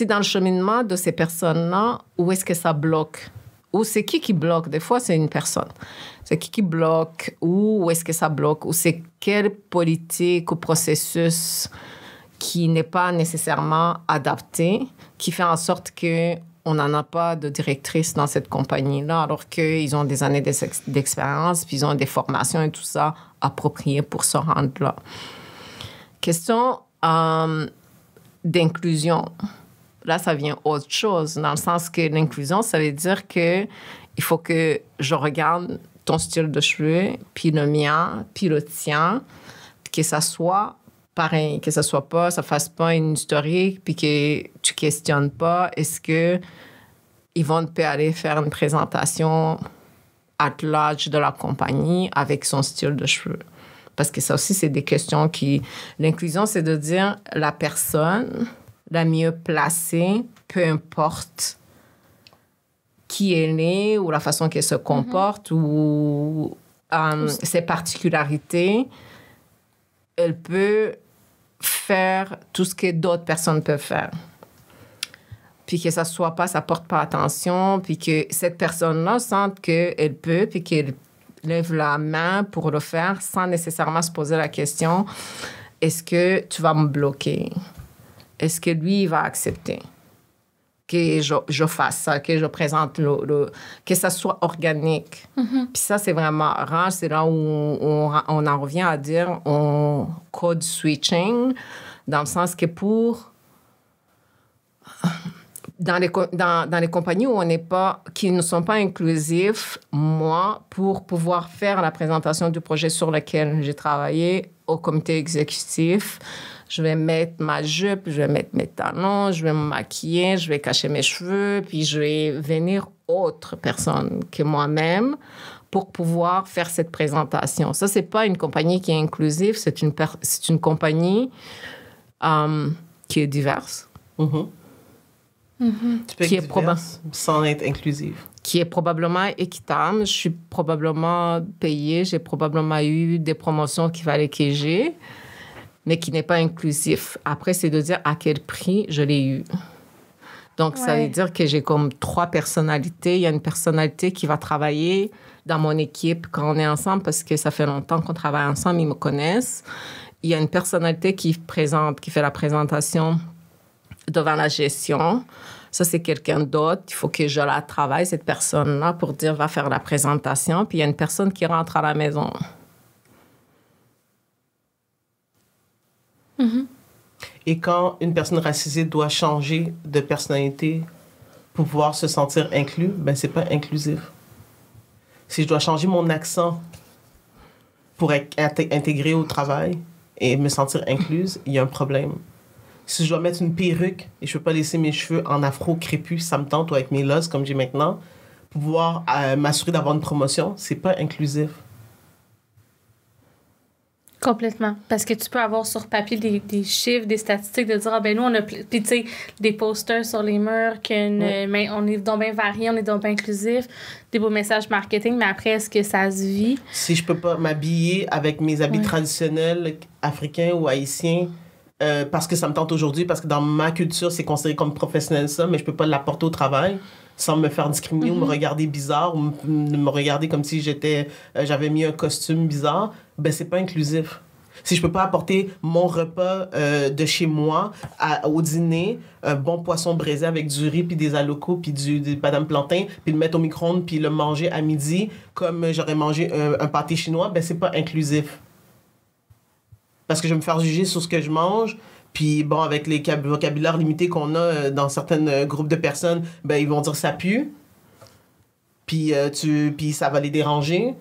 dans le cheminement de ces personnes-là, où est-ce que ça bloque? Ou c'est qui qui bloque? Des fois, c'est une personne. C'est qui qui bloque? Ou où est-ce que ça bloque? Ou c'est quelle politique ou processus qui n'est pas nécessairement adapté, qui fait en sorte que on n'en a pas de directrice dans cette compagnie-là, alors qu'ils ont des années d'expérience, puis ils ont des formations et tout ça appropriées pour se rendre là. Question euh, d'inclusion. Là, ça vient autre chose, dans le sens que l'inclusion, ça veut dire que il faut que je regarde ton style de cheveux, puis le mien, puis le tien, que ça soit pareil, que ça soit pas, ça fasse pas une historique, puis que tu questionnes pas, est-ce que Yvonne peut aller faire une présentation à large de la compagnie avec son style de cheveux? Parce que ça aussi, c'est des questions qui... L'inclusion, c'est de dire la personne la mieux placée, peu importe qui est est ou la façon qu'elle se comporte mhm. ou euh, ses particularités, elle peut faire tout ce que d'autres personnes peuvent faire. Puis que ça soit pas, ça porte pas attention, puis que cette personne-là sente qu'elle peut, puis qu'elle lève la main pour le faire sans nécessairement se poser la question est-ce que tu vas me bloquer est-ce que lui va accepter que je, fasse ça, que je présente le, que ça soit organique. Mm-hmm. Puis ça, c'est vraiment rare. C'est là où on, on, en revient à dire on code switching, dans le sens que pour dans les, dans, les compagnies où on n'est pas, qui ne sont pas inclusifs, moi, pour pouvoir faire la présentation du projet sur lequel j'ai travaillé au comité exécutif, je vais mettre ma jupe, je vais mettre mes talons, je vais me maquiller, je vais cacher mes cheveux, puis je vais venir autre personne que moi-même pour pouvoir faire cette présentation. Ça, c'est pas une compagnie qui est inclusive, c'est une, une compagnie euh, qui est diverse. Mm-hmm. Mhm. Tu peux qui est diverse, sans être inclusive. Qui est probablement équitable. Je suis probablement payée, j'ai probablement eu des promotions qui valaient que j'ai, mais qui n'est pas inclusif. Après, c'est de dire à quel prix je l'ai eu. Donc, ça veut dire que j'ai comme trois personnalités. Il y a une personnalité qui va travailler dans mon équipe quand on est ensemble parce que ça fait longtemps qu'on travaille ensemble, ils me connaissent. Il y a une personnalité qui présente, qui fait la présentation devant la gestion. Ça, c'est quelqu'un d'autre. Il faut que je la travaille, cette personne-là, pour dire va faire la présentation. Puis il y a une personne qui rentre à la maison. Mm-hmm. Et quand une personne racisée doit changer de personnalité pour pouvoir se sentir inclus, ben c'est pas inclusif. Si je dois changer mon accent pour être intégré au travail et me sentir incluse, il y a un problème si je dois mettre une perruque et je peux pas laisser mes cheveux en afro crépus, ça me tente, ou avec mes losses comme j'ai maintenant, pouvoir euh, m'assurer d'avoir une promotion, c'est pas inclusif. Complètement. Parce que tu peux avoir sur papier des, chiffres, des statistiques, de dire, ah ben nous, on a, puis tu sais, des posters sur les murs, qu'on euh, ben, on est donc bien varié, on est donc bien inclusif, des beaux messages marketing, mais après, est-ce que ça se vit? Si je peux pas m'habiller avec mes habits traditionnels africains ou haïtiens, euh, parce que ça me tente aujourd'hui, parce que dans ma culture, c'est considéré comme professionnel ça, mais je peux pas l'apporter au travail sans me faire discriminer ou me mhm. regarder bizarre ou me, regarder comme si j'étais euh, j'avais mis un costume bizarre, ben c'est pas inclusif. Si je peux pas apporter mon repas euh, de chez moi au dîner, un bon poisson braisé avec du riz puis des alocos puis du des plantain, puis le mettre au micro-ondes puis le manger à midi comme j'aurais mangé un, un pâté chinois, ben c'est pas inclusif parce que je vais me faire juger sur ce que je mange. Puis bon, avec les vocabulaires limités qu'on a euh, dans certains euh, groupes de personnes, ben ils vont dire ça pue. Puis euh, tu puis ça va les déranger.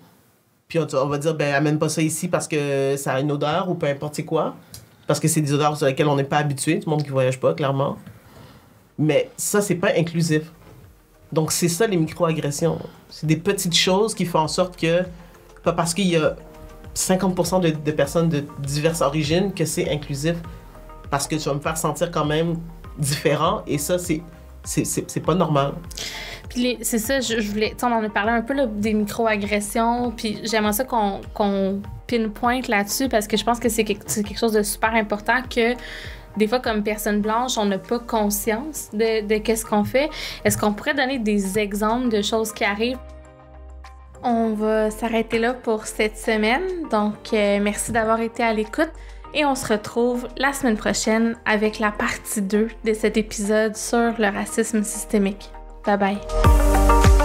Puis on, va dire ben amène pas ça ici parce que ça a une odeur ou peu importe quoi. Parce que c'est des odeurs sur lesquelles on n'est pas habitué, tout le monde qui voyage pas clairement. Mais ça c'est pas inclusif. Donc c'est ça les microagressions. C'est des petites choses qui font en sorte que pas parce qu'il y a 50% de, personnes de diverses origines que c'est inclusif parce que tu vas me faire sentir quand même différent et ça, c'est, c'est, pas normal. Puis c'est ça, je, voulais. On en a parlé un peu là, des microagressions, puis j'aimerais ça qu'on, qu'on pinpointe là-dessus parce que je pense que c'est quelque, quelque chose de super important que des fois, comme personne blanche, on n'a pas conscience de, de qu'est-ce qu'on fait. Est-ce qu'on pourrait donner des exemples de choses qui arrivent? On va s'arrêter là pour cette semaine. Donc, euh, merci d'avoir été à l'écoute et on se retrouve la semaine prochaine avec la partie 2 de cet épisode sur le racisme systémique. Bye bye.